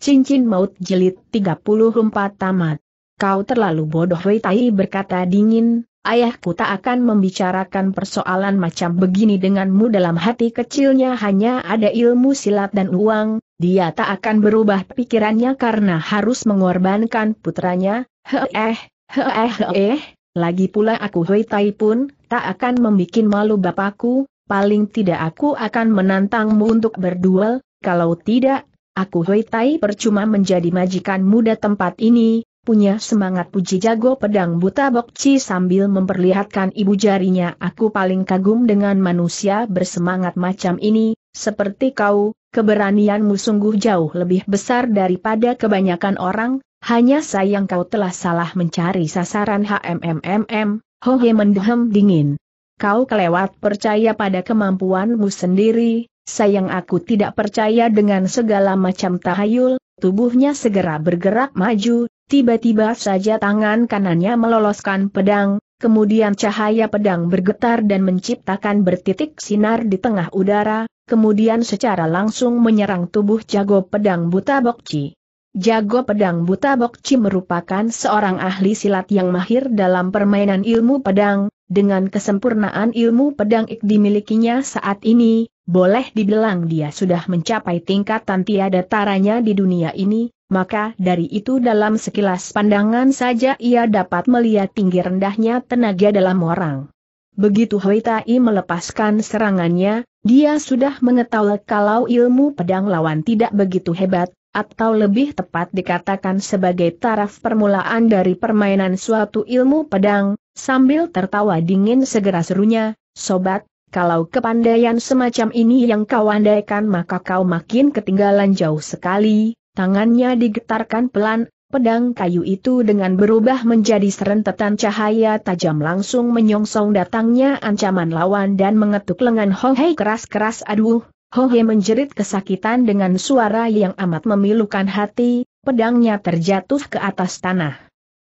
Cincin Maut jelit 34 Tamat. Kau terlalu bodoh Wei Tai berkata dingin, ayahku tak akan membicarakan persoalan macam begini denganmu dalam hati kecilnya hanya ada ilmu silat dan uang, dia tak akan berubah pikirannya karena harus mengorbankan putranya, heeh, heeh heeh, lagi pula aku Wei Tai pun, tak akan membuat malu bapakku, paling tidak aku akan menantangmu untuk berduel, kalau tidak aku Hui Tai percuma menjadi majikan muda tempat ini, punya semangat puji jago pedang buta bokci sambil memperlihatkan ibu jarinya aku paling kagum dengan manusia bersemangat macam ini, seperti kau, keberanianmu sungguh jauh lebih besar daripada kebanyakan orang, hanya sayang kau telah salah mencari sasaran HMMMM, Hohe mendehem dingin. Kau kelewat percaya pada kemampuanmu sendiri, Sayang aku tidak percaya dengan segala macam tahayul, tubuhnya segera bergerak maju, tiba-tiba saja tangan kanannya meloloskan pedang, kemudian cahaya pedang bergetar dan menciptakan bertitik sinar di tengah udara, kemudian secara langsung menyerang tubuh jago pedang buta Bokci. Jago pedang buta Bokci merupakan seorang ahli silat yang mahir dalam permainan ilmu pedang, dengan kesempurnaan ilmu pedang ik dimilikinya saat ini, boleh dibilang dia sudah mencapai tingkatan tiada taranya di dunia ini, maka dari itu dalam sekilas pandangan saja ia dapat melihat tinggi rendahnya tenaga dalam orang. Begitu Hoi melepaskan serangannya, dia sudah mengetahui kalau ilmu pedang lawan tidak begitu hebat, atau lebih tepat dikatakan sebagai taraf permulaan dari permainan suatu ilmu pedang, sambil tertawa dingin segera serunya, Sobat, kalau kepandaian semacam ini yang kau andaikan maka kau makin ketinggalan jauh sekali, tangannya digetarkan pelan, pedang kayu itu dengan berubah menjadi serentetan cahaya tajam langsung menyongsong datangnya ancaman lawan dan mengetuk lengan Ho Hei keras-keras aduh, Ho Hei menjerit kesakitan dengan suara yang amat memilukan hati, pedangnya terjatuh ke atas tanah.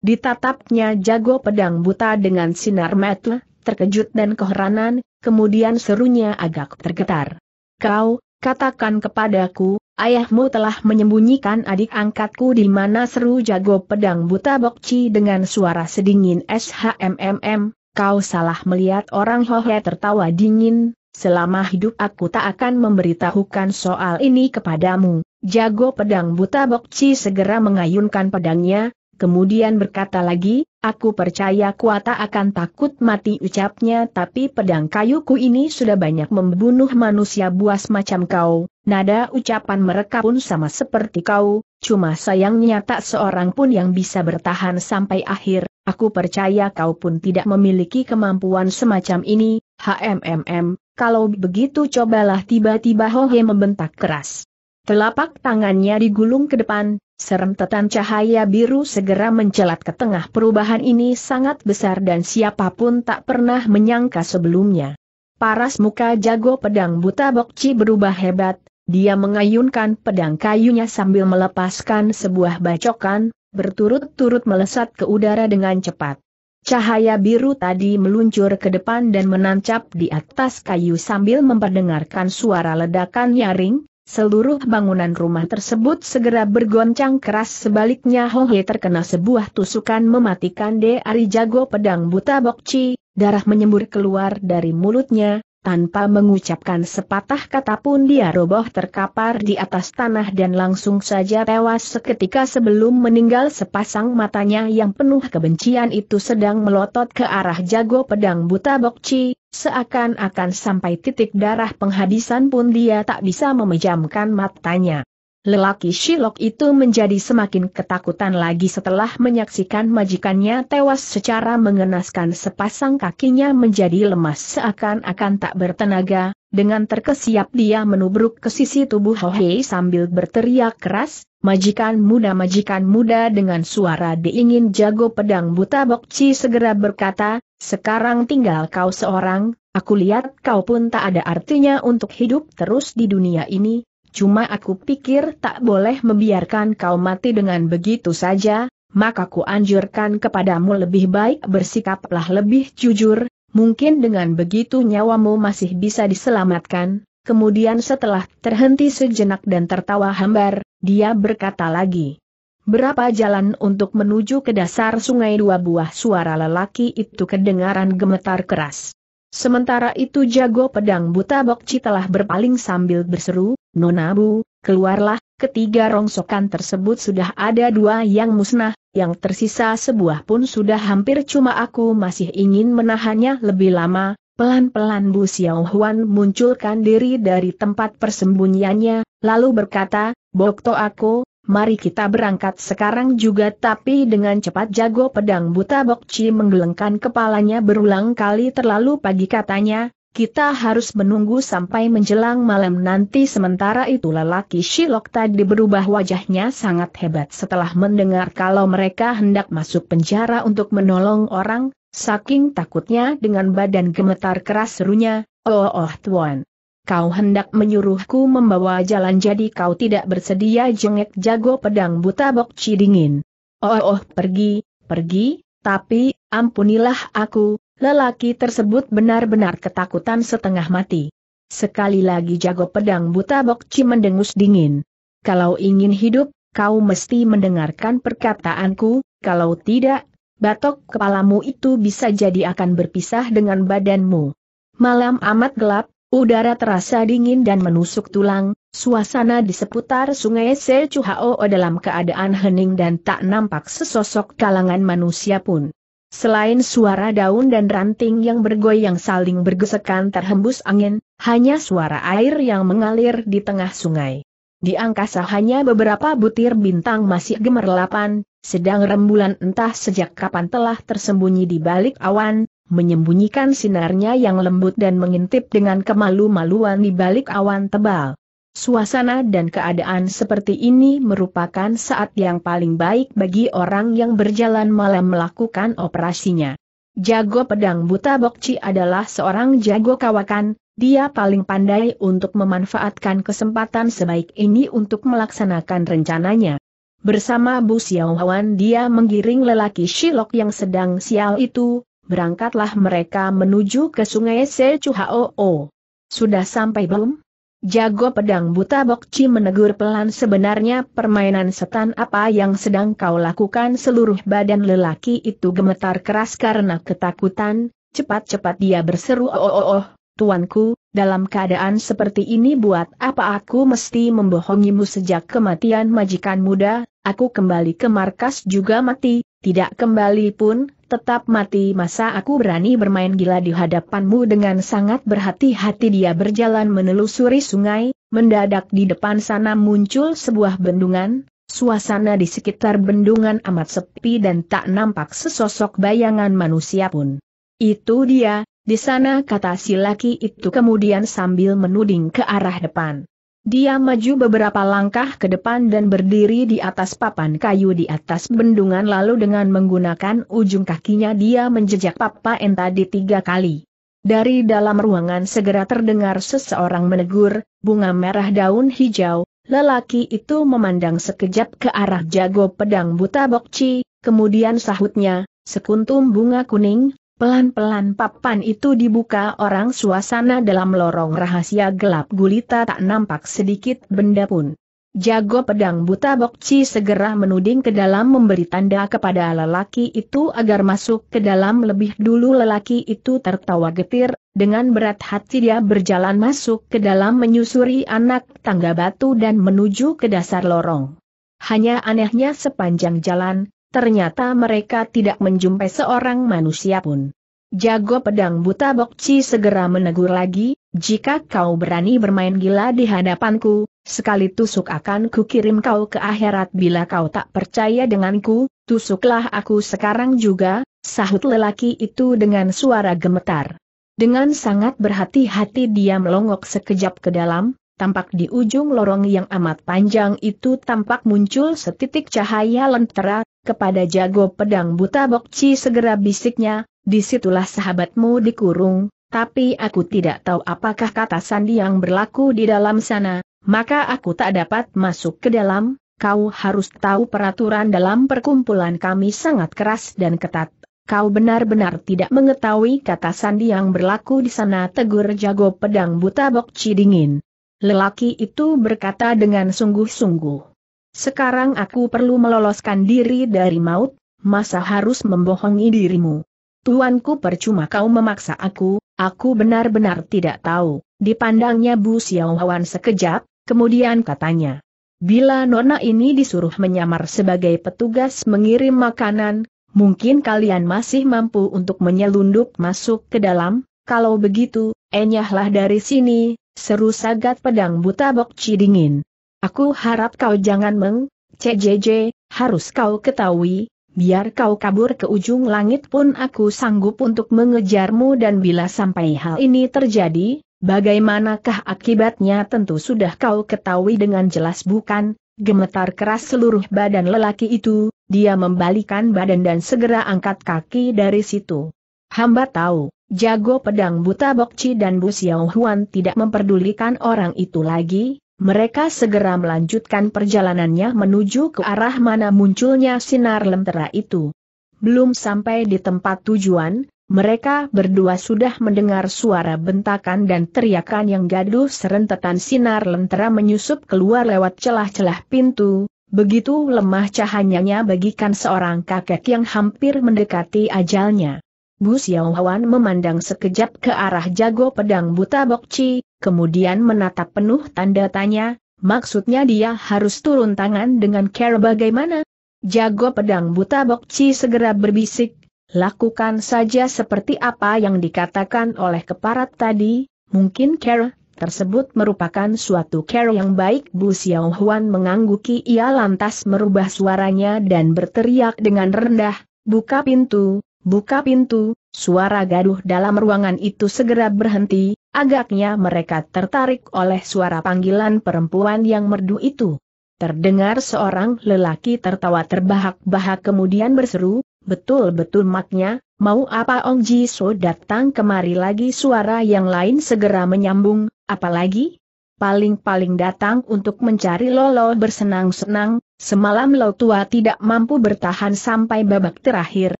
Ditatapnya jago pedang buta dengan sinar mata, terkejut dan keheranan, kemudian serunya agak tergetar. Kau, katakan kepadaku, ayahmu telah menyembunyikan adik angkatku di mana seru jago pedang buta bokci dengan suara sedingin SHMMM, kau salah melihat orang hohe tertawa dingin, selama hidup aku tak akan memberitahukan soal ini kepadamu. Jago pedang buta bokci segera mengayunkan pedangnya, kemudian berkata lagi, Aku percaya kuata akan takut mati ucapnya tapi pedang kayuku ini sudah banyak membunuh manusia buas macam kau, nada ucapan mereka pun sama seperti kau, cuma sayangnya tak seorang pun yang bisa bertahan sampai akhir, aku percaya kau pun tidak memiliki kemampuan semacam ini, HMMM, kalau begitu cobalah tiba-tiba Hohe membentak keras. Telapak tangannya digulung ke depan, serentetan cahaya biru segera mencelat ke tengah perubahan ini sangat besar dan siapapun tak pernah menyangka sebelumnya. Paras muka jago pedang buta Bokci berubah hebat, dia mengayunkan pedang kayunya sambil melepaskan sebuah bacokan, berturut-turut melesat ke udara dengan cepat. Cahaya biru tadi meluncur ke depan dan menancap di atas kayu sambil memperdengarkan suara ledakan nyaring, Seluruh bangunan rumah tersebut segera bergoncang keras sebaliknya Hohe terkena sebuah tusukan mematikan dari jago pedang buta bokci, darah menyembur keluar dari mulutnya, tanpa mengucapkan sepatah kata pun dia roboh terkapar di atas tanah dan langsung saja tewas seketika sebelum meninggal sepasang matanya yang penuh kebencian itu sedang melotot ke arah jago pedang buta Bokci, seakan-akan sampai titik darah penghabisan pun dia tak bisa memejamkan matanya. Lelaki Shilok itu menjadi semakin ketakutan lagi setelah menyaksikan majikannya tewas secara mengenaskan sepasang kakinya menjadi lemas seakan-akan tak bertenaga, dengan terkesiap dia menubruk ke sisi tubuh Hohei sambil berteriak keras, majikan muda majikan muda dengan suara diingin jago pedang buta Bokci segera berkata, sekarang tinggal kau seorang, aku lihat kau pun tak ada artinya untuk hidup terus di dunia ini, Cuma aku pikir tak boleh membiarkan kau mati dengan begitu saja, maka ku anjurkan kepadamu lebih baik bersikaplah lebih jujur, mungkin dengan begitu nyawamu masih bisa diselamatkan. Kemudian setelah terhenti sejenak dan tertawa hambar, dia berkata lagi. Berapa jalan untuk menuju ke dasar sungai dua buah suara lelaki itu kedengaran gemetar keras. Sementara itu jago pedang buta Bokci telah berpaling sambil berseru, Nonabu, keluarlah, ketiga rongsokan tersebut sudah ada dua yang musnah, yang tersisa sebuah pun sudah hampir cuma aku masih ingin menahannya lebih lama, pelan-pelan Bu Xiao Huan munculkan diri dari tempat persembunyiannya, lalu berkata, Bokto aku, mari kita berangkat sekarang juga tapi dengan cepat jago pedang buta Bokci menggelengkan kepalanya berulang kali terlalu pagi katanya, kita harus menunggu sampai menjelang malam nanti sementara itu lelaki Shilok tadi berubah wajahnya sangat hebat setelah mendengar kalau mereka hendak masuk penjara untuk menolong orang, saking takutnya dengan badan gemetar keras serunya, oh oh tuan. Kau hendak menyuruhku membawa jalan jadi kau tidak bersedia jengek jago pedang buta bok dingin. Oh oh pergi, pergi, tapi, ampunilah aku, Lelaki tersebut benar-benar ketakutan setengah mati. Sekali lagi jago pedang buta Bokci mendengus dingin. Kalau ingin hidup, kau mesti mendengarkan perkataanku, kalau tidak, batok kepalamu itu bisa jadi akan berpisah dengan badanmu. Malam amat gelap, udara terasa dingin dan menusuk tulang, suasana di seputar sungai Sechuhao dalam keadaan hening dan tak nampak sesosok kalangan manusia pun. Selain suara daun dan ranting yang bergoyang saling bergesekan terhembus angin, hanya suara air yang mengalir di tengah sungai. Di angkasa hanya beberapa butir bintang masih gemerlapan, sedang rembulan entah sejak kapan telah tersembunyi di balik awan, menyembunyikan sinarnya yang lembut dan mengintip dengan kemalu-maluan di balik awan tebal. Suasana dan keadaan seperti ini merupakan saat yang paling baik bagi orang yang berjalan malam melakukan operasinya. Jago pedang buta Bokci adalah seorang jago kawakan, dia paling pandai untuk memanfaatkan kesempatan sebaik ini untuk melaksanakan rencananya. Bersama Bu Xiaohuan dia menggiring lelaki Shilok yang sedang sial itu, berangkatlah mereka menuju ke sungai Sechuhoo. Sudah sampai belum? Jago pedang buta Bokci menegur pelan sebenarnya permainan setan apa yang sedang kau lakukan seluruh badan lelaki itu gemetar keras karena ketakutan, cepat-cepat dia berseru oh oh oh, tuanku, dalam keadaan seperti ini buat apa aku mesti membohongimu sejak kematian majikan muda, aku kembali ke markas juga mati, tidak kembali pun, tetap mati masa aku berani bermain gila di hadapanmu dengan sangat berhati-hati dia berjalan menelusuri sungai, mendadak di depan sana muncul sebuah bendungan, suasana di sekitar bendungan amat sepi dan tak nampak sesosok bayangan manusia pun. Itu dia, di sana kata si laki itu kemudian sambil menuding ke arah depan. Dia maju beberapa langkah ke depan dan berdiri di atas papan kayu di atas bendungan lalu dengan menggunakan ujung kakinya dia menjejak papa papan tadi tiga kali. Dari dalam ruangan segera terdengar seseorang menegur, bunga merah daun hijau, lelaki itu memandang sekejap ke arah jago pedang buta bokci, kemudian sahutnya, sekuntum bunga kuning, Pelan-pelan papan itu dibuka orang suasana dalam lorong rahasia gelap gulita tak nampak sedikit benda pun. Jago pedang buta Bokci segera menuding ke dalam memberi tanda kepada lelaki itu agar masuk ke dalam lebih dulu lelaki itu tertawa getir, dengan berat hati dia berjalan masuk ke dalam menyusuri anak tangga batu dan menuju ke dasar lorong. Hanya anehnya sepanjang jalan, ternyata mereka tidak menjumpai seorang manusia pun. Jago pedang buta Bokci segera menegur lagi, jika kau berani bermain gila di hadapanku, sekali tusuk akan kukirim kau ke akhirat bila kau tak percaya denganku, tusuklah aku sekarang juga, sahut lelaki itu dengan suara gemetar. Dengan sangat berhati-hati dia melongok sekejap ke dalam, tampak di ujung lorong yang amat panjang itu tampak muncul setitik cahaya lentera, kepada jago pedang buta Bokci segera bisiknya, disitulah sahabatmu dikurung, tapi aku tidak tahu apakah kata sandi yang berlaku di dalam sana, maka aku tak dapat masuk ke dalam, kau harus tahu peraturan dalam perkumpulan kami sangat keras dan ketat. Kau benar-benar tidak mengetahui kata sandi yang berlaku di sana tegur jago pedang buta Bokci dingin. Lelaki itu berkata dengan sungguh-sungguh. Sekarang aku perlu meloloskan diri dari maut, masa harus membohongi dirimu. Tuanku percuma kau memaksa aku, aku benar-benar tidak tahu. Dipandangnya Bu Xiaohuan sekejap, kemudian katanya. Bila Nona ini disuruh menyamar sebagai petugas mengirim makanan, mungkin kalian masih mampu untuk menyelundup masuk ke dalam, kalau begitu, enyahlah dari sini, seru sagat pedang buta bokci dingin. Aku harap kau jangan meng, CJJ, harus kau ketahui, biar kau kabur ke ujung langit pun aku sanggup untuk mengejarmu dan bila sampai hal ini terjadi, bagaimanakah akibatnya tentu sudah kau ketahui dengan jelas bukan? Gemetar keras seluruh badan lelaki itu, dia membalikan badan dan segera angkat kaki dari situ. Hamba tahu, jago pedang buta Bokci dan Bu Xiao Huan tidak memperdulikan orang itu lagi, mereka segera melanjutkan perjalanannya menuju ke arah mana munculnya sinar lentera itu. Belum sampai di tempat tujuan, mereka berdua sudah mendengar suara bentakan dan teriakan yang gaduh serentetan sinar lentera menyusup keluar lewat celah-celah pintu, begitu lemah cahayanya bagikan seorang kakek yang hampir mendekati ajalnya. Bu Xiao Huan memandang sekejap ke arah jago pedang buta Bokci, kemudian menatap penuh tanda tanya, maksudnya dia harus turun tangan dengan care bagaimana? Jago pedang buta Bokci segera berbisik, lakukan saja seperti apa yang dikatakan oleh keparat tadi, mungkin care tersebut merupakan suatu care yang baik Bu Xiao Huan mengangguki ia lantas merubah suaranya dan berteriak dengan rendah, buka pintu, Buka pintu, suara gaduh dalam ruangan itu segera berhenti, agaknya mereka tertarik oleh suara panggilan perempuan yang merdu itu. Terdengar seorang lelaki tertawa terbahak-bahak kemudian berseru, betul-betul maknya, mau apa Ong Ji So datang kemari lagi suara yang lain segera menyambung, apalagi? Paling-paling datang untuk mencari Lolo bersenang-senang, semalam Lo Tua tidak mampu bertahan sampai babak terakhir,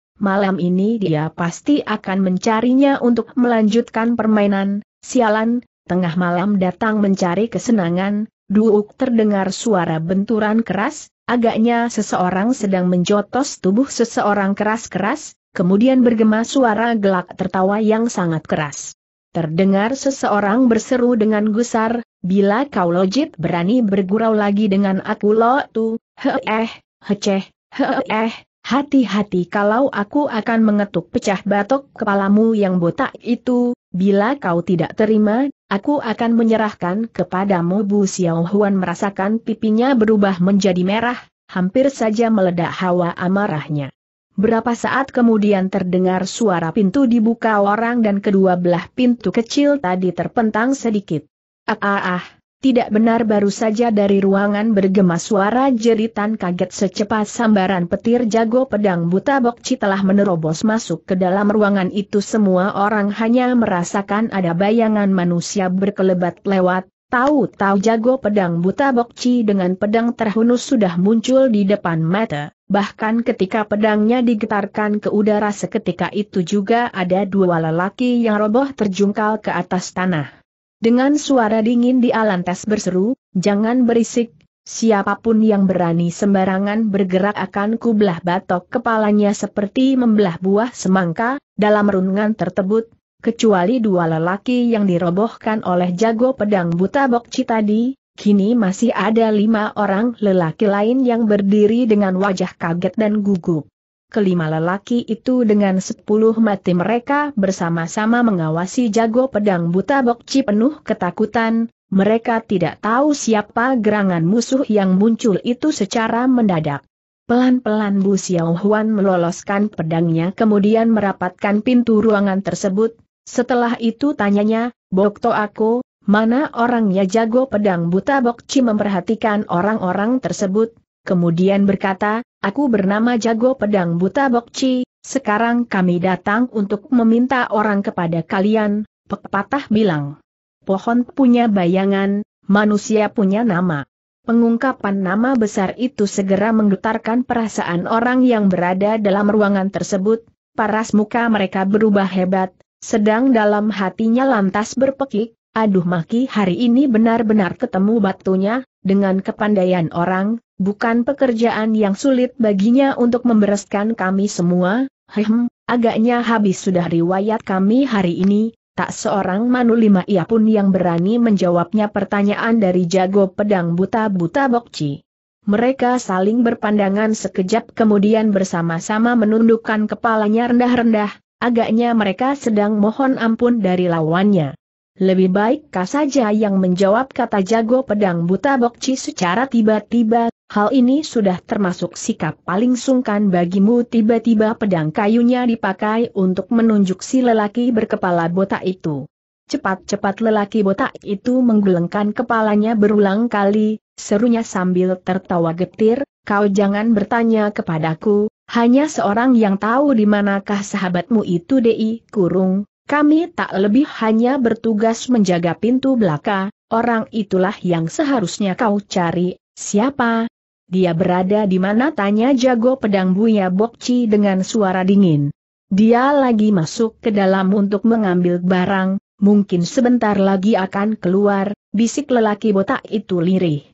malam ini dia pasti akan mencarinya untuk melanjutkan permainan, sialan, tengah malam datang mencari kesenangan, duuk terdengar suara benturan keras, agaknya seseorang sedang menjotos tubuh seseorang keras-keras, kemudian bergema suara gelak tertawa yang sangat keras. Terdengar seseorang berseru dengan gusar, bila kau lojit berani bergurau lagi dengan aku lo tu, he eh, heceh, he eh, Hati-hati kalau aku akan mengetuk pecah batok kepalamu yang botak itu, bila kau tidak terima, aku akan menyerahkan kepadamu Bu Xiao Huan merasakan pipinya berubah menjadi merah, hampir saja meledak hawa amarahnya. Berapa saat kemudian terdengar suara pintu dibuka orang dan kedua belah pintu kecil tadi terpentang sedikit. Ah ah ah, tidak benar baru saja dari ruangan bergema suara jeritan kaget secepat sambaran petir jago pedang buta bokci telah menerobos masuk ke dalam ruangan itu semua orang hanya merasakan ada bayangan manusia berkelebat lewat, tahu-tahu jago pedang buta bokci dengan pedang terhunus sudah muncul di depan mata, bahkan ketika pedangnya digetarkan ke udara seketika itu juga ada dua lelaki yang roboh terjungkal ke atas tanah. Dengan suara dingin di lantas berseru, jangan berisik, siapapun yang berani sembarangan bergerak akan kubelah batok kepalanya seperti membelah buah semangka, dalam runungan tersebut, kecuali dua lelaki yang dirobohkan oleh jago pedang buta bokci tadi, Kini masih ada lima orang lelaki lain yang berdiri dengan wajah kaget dan gugup kelima lelaki itu dengan sepuluh mati mereka bersama-sama mengawasi jago pedang buta Bokci penuh ketakutan, mereka tidak tahu siapa gerangan musuh yang muncul itu secara mendadak. Pelan-pelan Bu Xiao Huan meloloskan pedangnya kemudian merapatkan pintu ruangan tersebut, setelah itu tanyanya, Bokto aku, mana orangnya jago pedang buta Bokci memperhatikan orang-orang tersebut, kemudian berkata, aku bernama Jago Pedang Buta Bokci, sekarang kami datang untuk meminta orang kepada kalian, pepatah bilang. Pohon punya bayangan, manusia punya nama. Pengungkapan nama besar itu segera menggetarkan perasaan orang yang berada dalam ruangan tersebut, paras muka mereka berubah hebat, sedang dalam hatinya lantas berpekik, aduh maki hari ini benar-benar ketemu batunya, dengan kepandaian orang, bukan pekerjaan yang sulit baginya untuk membereskan kami semua, hem, agaknya habis sudah riwayat kami hari ini, tak seorang manulima ia pun yang berani menjawabnya pertanyaan dari jago pedang buta-buta Bokci. Mereka saling berpandangan sekejap kemudian bersama-sama menundukkan kepalanya rendah-rendah, agaknya mereka sedang mohon ampun dari lawannya. Lebih baik kah saja yang menjawab kata jago pedang buta Bokci secara tiba-tiba, hal ini sudah termasuk sikap paling sungkan bagimu tiba-tiba pedang kayunya dipakai untuk menunjuk si lelaki berkepala botak itu. Cepat-cepat lelaki botak itu menggelengkan kepalanya berulang kali, serunya sambil tertawa getir, kau jangan bertanya kepadaku, hanya seorang yang tahu di manakah sahabatmu itu di kurung, kami tak lebih hanya bertugas menjaga pintu belaka, orang itulah yang seharusnya kau cari, siapa? Dia berada di mana tanya jago pedang Buya Bokci dengan suara dingin. Dia lagi masuk ke dalam untuk mengambil barang, mungkin sebentar lagi akan keluar, bisik lelaki botak itu lirih.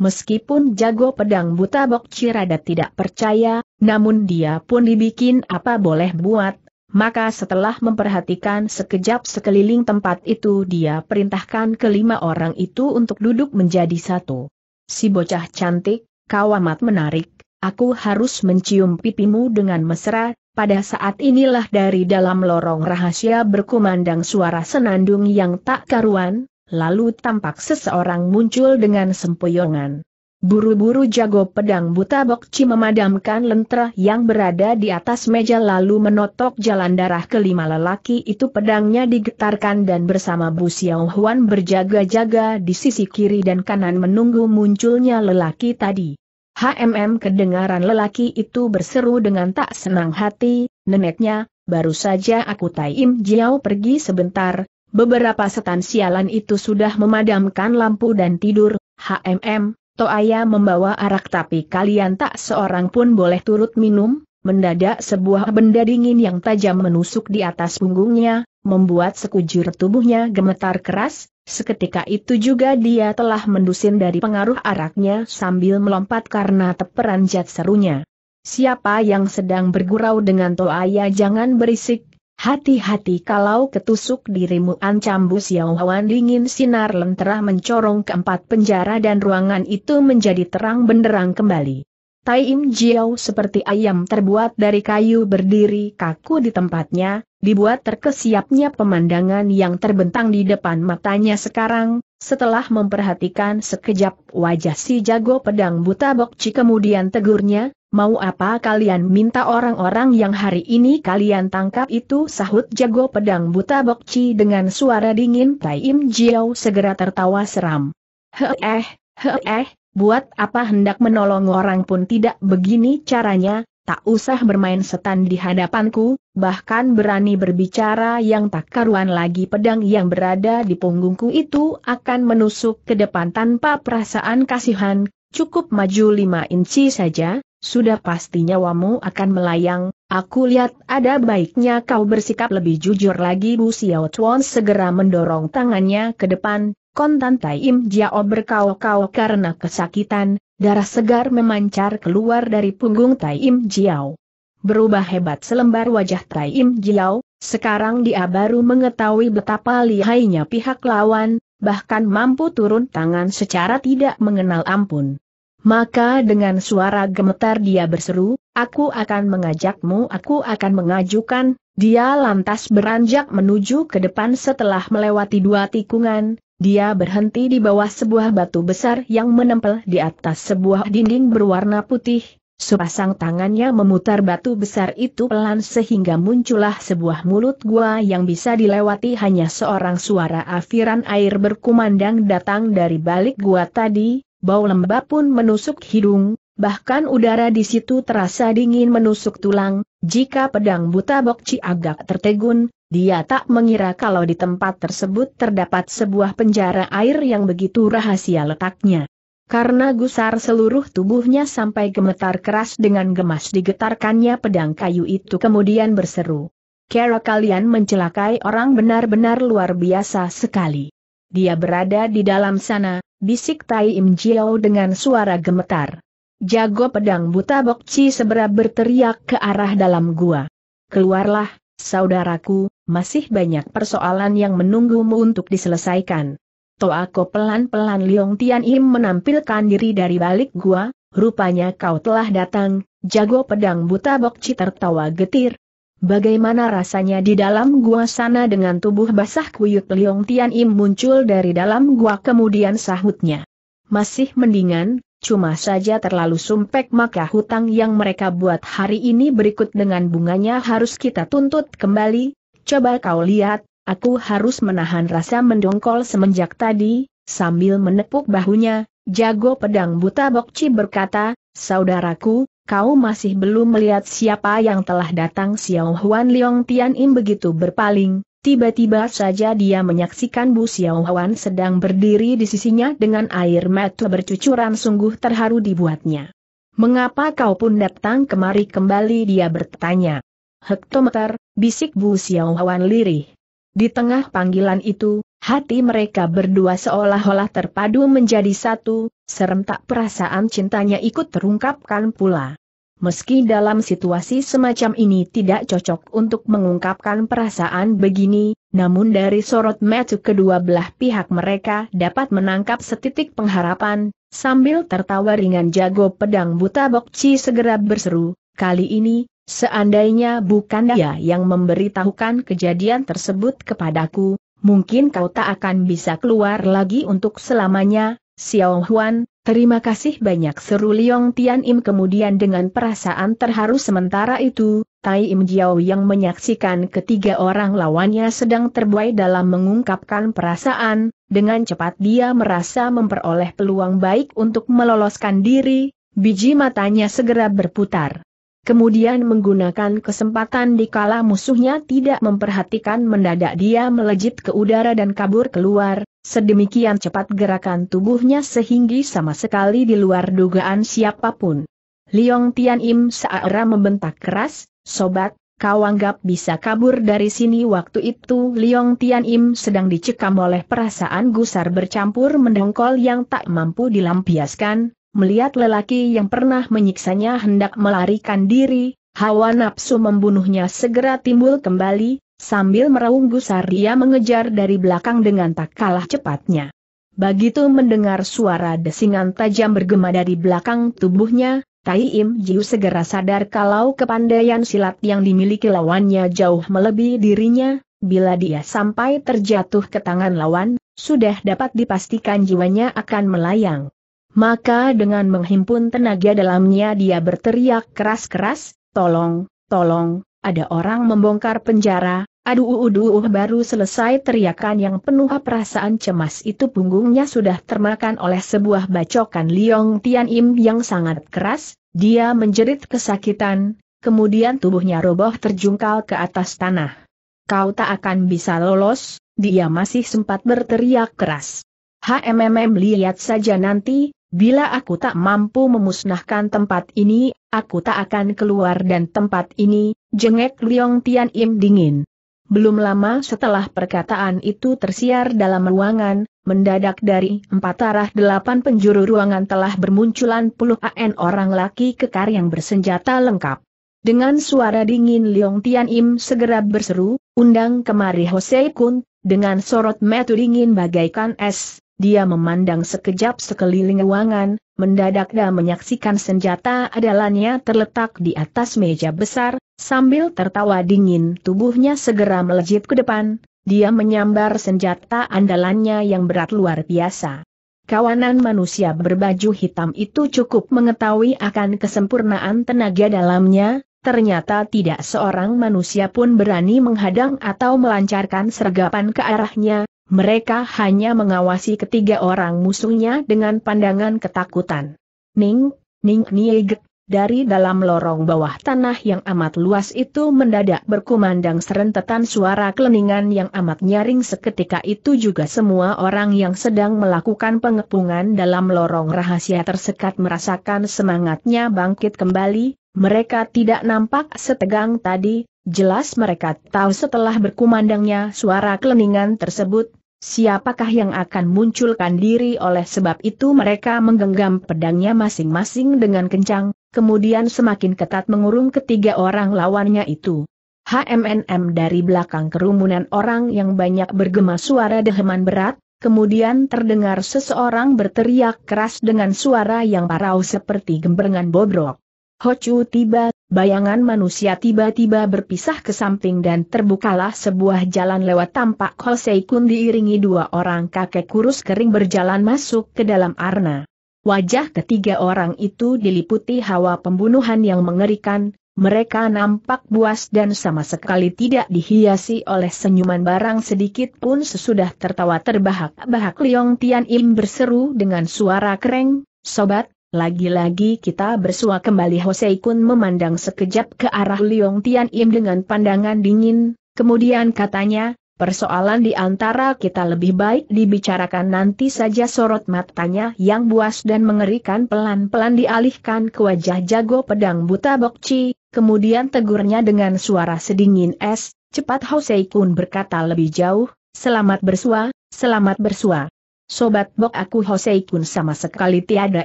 Meskipun jago pedang buta Bokci rada tidak percaya, namun dia pun dibikin apa boleh buat, maka setelah memperhatikan sekejap sekeliling tempat itu dia perintahkan kelima orang itu untuk duduk menjadi satu. Si bocah cantik, kau amat menarik, aku harus mencium pipimu dengan mesra, pada saat inilah dari dalam lorong rahasia berkumandang suara senandung yang tak karuan, lalu tampak seseorang muncul dengan sempoyongan. Buru-buru jago pedang buta Bokci memadamkan lentera yang berada di atas meja lalu menotok jalan darah kelima lelaki itu pedangnya digetarkan dan bersama Bu Xiao Huan berjaga-jaga di sisi kiri dan kanan menunggu munculnya lelaki tadi. HMM kedengaran lelaki itu berseru dengan tak senang hati, neneknya, baru saja aku taim Jiao pergi sebentar, beberapa setan sialan itu sudah memadamkan lampu dan tidur, HMM, Toaya membawa arak tapi kalian tak seorang pun boleh turut minum, mendadak sebuah benda dingin yang tajam menusuk di atas punggungnya, membuat sekujur tubuhnya gemetar keras, seketika itu juga dia telah mendusin dari pengaruh araknya sambil melompat karena teperan jat serunya. Siapa yang sedang bergurau dengan Toaya jangan berisik, Hati-hati kalau ketusuk dirimu ancam Bu Xiao Wan dingin sinar lentera mencorong keempat penjara dan ruangan itu menjadi terang benderang kembali. Tai Im Jiao seperti ayam terbuat dari kayu berdiri kaku di tempatnya, dibuat terkesiapnya pemandangan yang terbentang di depan matanya sekarang, setelah memperhatikan sekejap wajah si jago pedang buta Bokci kemudian tegurnya, Mau apa kalian minta orang-orang yang hari ini kalian tangkap itu sahut jago pedang buta bokci dengan suara dingin Tai Im Jiao segera tertawa seram. Heeh, heeh, buat apa hendak menolong orang pun tidak begini caranya, tak usah bermain setan di hadapanku, bahkan berani berbicara yang tak karuan lagi pedang yang berada di punggungku itu akan menusuk ke depan tanpa perasaan kasihan, cukup maju lima inci saja, sudah pasti nyawamu akan melayang, aku lihat ada baiknya kau bersikap lebih jujur lagi Bu Xiao Chuan segera mendorong tangannya ke depan, kontan Tai Im Jiao berkau-kau karena kesakitan, darah segar memancar keluar dari punggung Tai Im Jiao. Berubah hebat selembar wajah Tai Im Jiao, sekarang dia baru mengetahui betapa lihainya pihak lawan, bahkan mampu turun tangan secara tidak mengenal ampun. Maka dengan suara gemetar dia berseru, aku akan mengajakmu, aku akan mengajukan, dia lantas beranjak menuju ke depan setelah melewati dua tikungan, dia berhenti di bawah sebuah batu besar yang menempel di atas sebuah dinding berwarna putih, sepasang tangannya memutar batu besar itu pelan sehingga muncullah sebuah mulut gua yang bisa dilewati hanya seorang suara afiran air berkumandang datang dari balik gua tadi, bau lembab pun menusuk hidung, bahkan udara di situ terasa dingin menusuk tulang, jika pedang buta Bokci agak tertegun, dia tak mengira kalau di tempat tersebut terdapat sebuah penjara air yang begitu rahasia letaknya. Karena gusar seluruh tubuhnya sampai gemetar keras dengan gemas digetarkannya pedang kayu itu kemudian berseru. Kera kalian mencelakai orang benar-benar luar biasa sekali. Dia berada di dalam sana, bisik Tai Im Jiao dengan suara gemetar. Jago pedang buta Bokci segera berteriak ke arah dalam gua. Keluarlah, saudaraku, masih banyak persoalan yang menunggumu untuk diselesaikan. Toa Toako pelan-pelan Liong Tian Im menampilkan diri dari balik gua, rupanya kau telah datang, jago pedang buta Bokci tertawa getir, Bagaimana rasanya di dalam gua sana dengan tubuh basah kuyuk Liong Tian Im muncul dari dalam gua kemudian sahutnya. Masih mendingan, cuma saja terlalu sumpek maka hutang yang mereka buat hari ini berikut dengan bunganya harus kita tuntut kembali, coba kau lihat, aku harus menahan rasa mendongkol semenjak tadi, sambil menepuk bahunya, jago pedang buta Bokci berkata, saudaraku, kau masih belum melihat siapa yang telah datang Xiao Huan Liong Tian Im begitu berpaling, tiba-tiba saja dia menyaksikan Bu Xiao Huan sedang berdiri di sisinya dengan air mata bercucuran sungguh terharu dibuatnya. Mengapa kau pun datang kemari kembali dia bertanya. Hektometer, bisik Bu Xiao Huan lirih. Di tengah panggilan itu, Hati mereka berdua seolah-olah terpadu menjadi satu, serem tak perasaan cintanya ikut terungkapkan pula. Meski dalam situasi semacam ini tidak cocok untuk mengungkapkan perasaan begini, namun dari sorot mata kedua belah pihak mereka dapat menangkap setitik pengharapan, sambil tertawa ringan jago pedang buta Bokci segera berseru, kali ini, seandainya bukan dia yang memberitahukan kejadian tersebut kepadaku, mungkin kau tak akan bisa keluar lagi untuk selamanya, Xiao Huan, terima kasih banyak seru Liong Tian Im kemudian dengan perasaan terharu sementara itu, Tai Im Jiao yang menyaksikan ketiga orang lawannya sedang terbuai dalam mengungkapkan perasaan, dengan cepat dia merasa memperoleh peluang baik untuk meloloskan diri, biji matanya segera berputar kemudian menggunakan kesempatan di kala musuhnya tidak memperhatikan mendadak dia melejit ke udara dan kabur keluar, sedemikian cepat gerakan tubuhnya sehingga sama sekali di luar dugaan siapapun. Liong Tian Im seara membentak keras, sobat, kau anggap bisa kabur dari sini waktu itu Liong Tian Im sedang dicekam oleh perasaan gusar bercampur mendongkol yang tak mampu dilampiaskan, Melihat lelaki yang pernah menyiksanya hendak melarikan diri, hawa nafsu membunuhnya segera timbul kembali, sambil meraung gusar dia mengejar dari belakang dengan tak kalah cepatnya. Begitu mendengar suara desingan tajam bergema dari belakang tubuhnya, Tai Im Jiu segera sadar kalau kepandaian silat yang dimiliki lawannya jauh melebihi dirinya, bila dia sampai terjatuh ke tangan lawan, sudah dapat dipastikan jiwanya akan melayang. Maka dengan menghimpun tenaga dalamnya dia berteriak keras-keras, tolong, tolong, ada orang membongkar penjara, aduh uduh uh, uh, uh, baru selesai teriakan yang penuh perasaan cemas itu punggungnya sudah termakan oleh sebuah bacokan Liong Tian Im yang sangat keras, dia menjerit kesakitan, kemudian tubuhnya roboh terjungkal ke atas tanah. Kau tak akan bisa lolos, dia masih sempat berteriak keras. HMMM lihat saja nanti, Bila aku tak mampu memusnahkan tempat ini, aku tak akan keluar dan tempat ini, jengek Liong Tian Im dingin. Belum lama setelah perkataan itu tersiar dalam ruangan, mendadak dari empat arah delapan penjuru ruangan telah bermunculan puluhan orang laki kekar yang bersenjata lengkap. Dengan suara dingin Liong Tian Im segera berseru, undang kemari Hosei Kun, dengan sorot metu dingin bagaikan es, dia memandang sekejap sekeliling ruangan, mendadak dan menyaksikan senjata adalannya terletak di atas meja besar, sambil tertawa dingin tubuhnya segera melejit ke depan, dia menyambar senjata andalannya yang berat luar biasa. Kawanan manusia berbaju hitam itu cukup mengetahui akan kesempurnaan tenaga dalamnya, ternyata tidak seorang manusia pun berani menghadang atau melancarkan sergapan ke arahnya, mereka hanya mengawasi ketiga orang musuhnya dengan pandangan ketakutan. Ning, Ning Nieget, dari dalam lorong bawah tanah yang amat luas itu mendadak berkumandang serentetan suara keleningan yang amat nyaring seketika itu juga semua orang yang sedang melakukan pengepungan dalam lorong rahasia tersekat merasakan semangatnya bangkit kembali, mereka tidak nampak setegang tadi, jelas mereka tahu setelah berkumandangnya suara keleningan tersebut, siapakah yang akan munculkan diri oleh sebab itu mereka menggenggam pedangnya masing-masing dengan kencang, kemudian semakin ketat mengurung ketiga orang lawannya itu. HMNM dari belakang kerumunan orang yang banyak bergema suara deheman berat, kemudian terdengar seseorang berteriak keras dengan suara yang parau seperti gemberengan bobrok. Hocu tiba, bayangan manusia tiba-tiba berpisah ke samping dan terbukalah sebuah jalan lewat tampak Hosei Kun diiringi dua orang kakek kurus kering berjalan masuk ke dalam arna. Wajah ketiga orang itu diliputi hawa pembunuhan yang mengerikan, mereka nampak buas dan sama sekali tidak dihiasi oleh senyuman barang sedikit pun sesudah tertawa terbahak-bahak Liong Tian Im berseru dengan suara kering, Sobat, lagi-lagi kita bersua kembali Hosei Kun memandang sekejap ke arah Liong Tian Im dengan pandangan dingin, kemudian katanya, persoalan di antara kita lebih baik dibicarakan nanti saja sorot matanya yang buas dan mengerikan pelan-pelan dialihkan ke wajah jago pedang buta Bokci, kemudian tegurnya dengan suara sedingin es, cepat Hosei Kun berkata lebih jauh, selamat bersua, selamat bersua. Sobat Bok aku Hosei Kun sama sekali tiada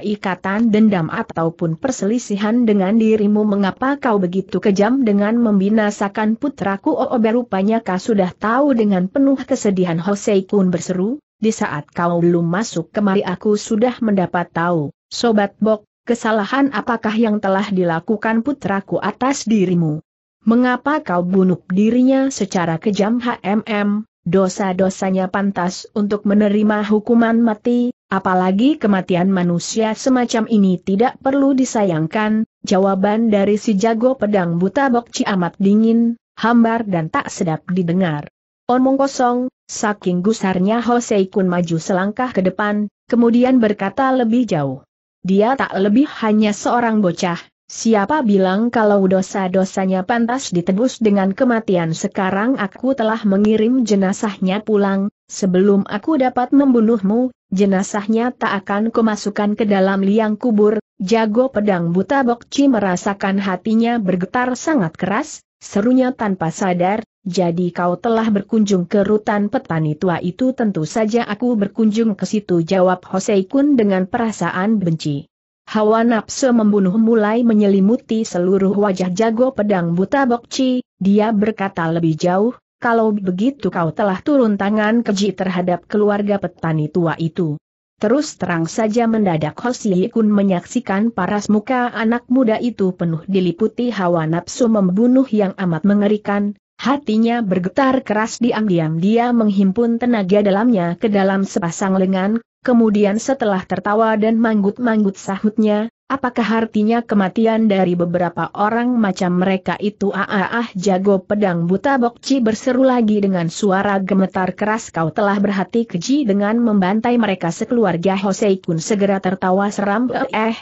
ikatan dendam ataupun perselisihan dengan dirimu mengapa kau begitu kejam dengan membinasakan putraku Oobe oh, oh, rupanya kau sudah tahu dengan penuh kesedihan Hosei Kun berseru, di saat kau belum masuk kemari aku sudah mendapat tahu, Sobat Bok, kesalahan apakah yang telah dilakukan putraku atas dirimu? Mengapa kau bunuh dirinya secara kejam HMM? dosa-dosanya pantas untuk menerima hukuman mati, apalagi kematian manusia semacam ini tidak perlu disayangkan, jawaban dari si jago pedang buta Bokci amat dingin, hambar dan tak sedap didengar. Omong kosong, saking gusarnya Hosei Kun maju selangkah ke depan, kemudian berkata lebih jauh. Dia tak lebih hanya seorang bocah, Siapa bilang kalau dosa-dosanya pantas ditebus dengan kematian sekarang aku telah mengirim jenazahnya pulang, sebelum aku dapat membunuhmu, jenazahnya tak akan kemasukan ke dalam liang kubur, jago pedang buta Bokci merasakan hatinya bergetar sangat keras, serunya tanpa sadar, jadi kau telah berkunjung ke rutan petani tua itu tentu saja aku berkunjung ke situ jawab Hoseikun dengan perasaan benci. Hawa nafsu membunuh mulai menyelimuti seluruh wajah jago pedang buta Bokci, dia berkata lebih jauh, kalau begitu kau telah turun tangan keji terhadap keluarga petani tua itu. Terus terang saja mendadak Hoshi Kun menyaksikan paras muka anak muda itu penuh diliputi hawa nafsu membunuh yang amat mengerikan, hatinya bergetar keras diam-diam dia menghimpun tenaga dalamnya ke dalam sepasang lengan, Kemudian setelah tertawa dan manggut-manggut sahutnya, apakah artinya kematian dari beberapa orang macam mereka itu ah jago pedang buta bokci berseru lagi dengan suara gemetar keras kau telah berhati keji dengan membantai mereka sekeluarga Hosei Kun segera tertawa seram eh, eh,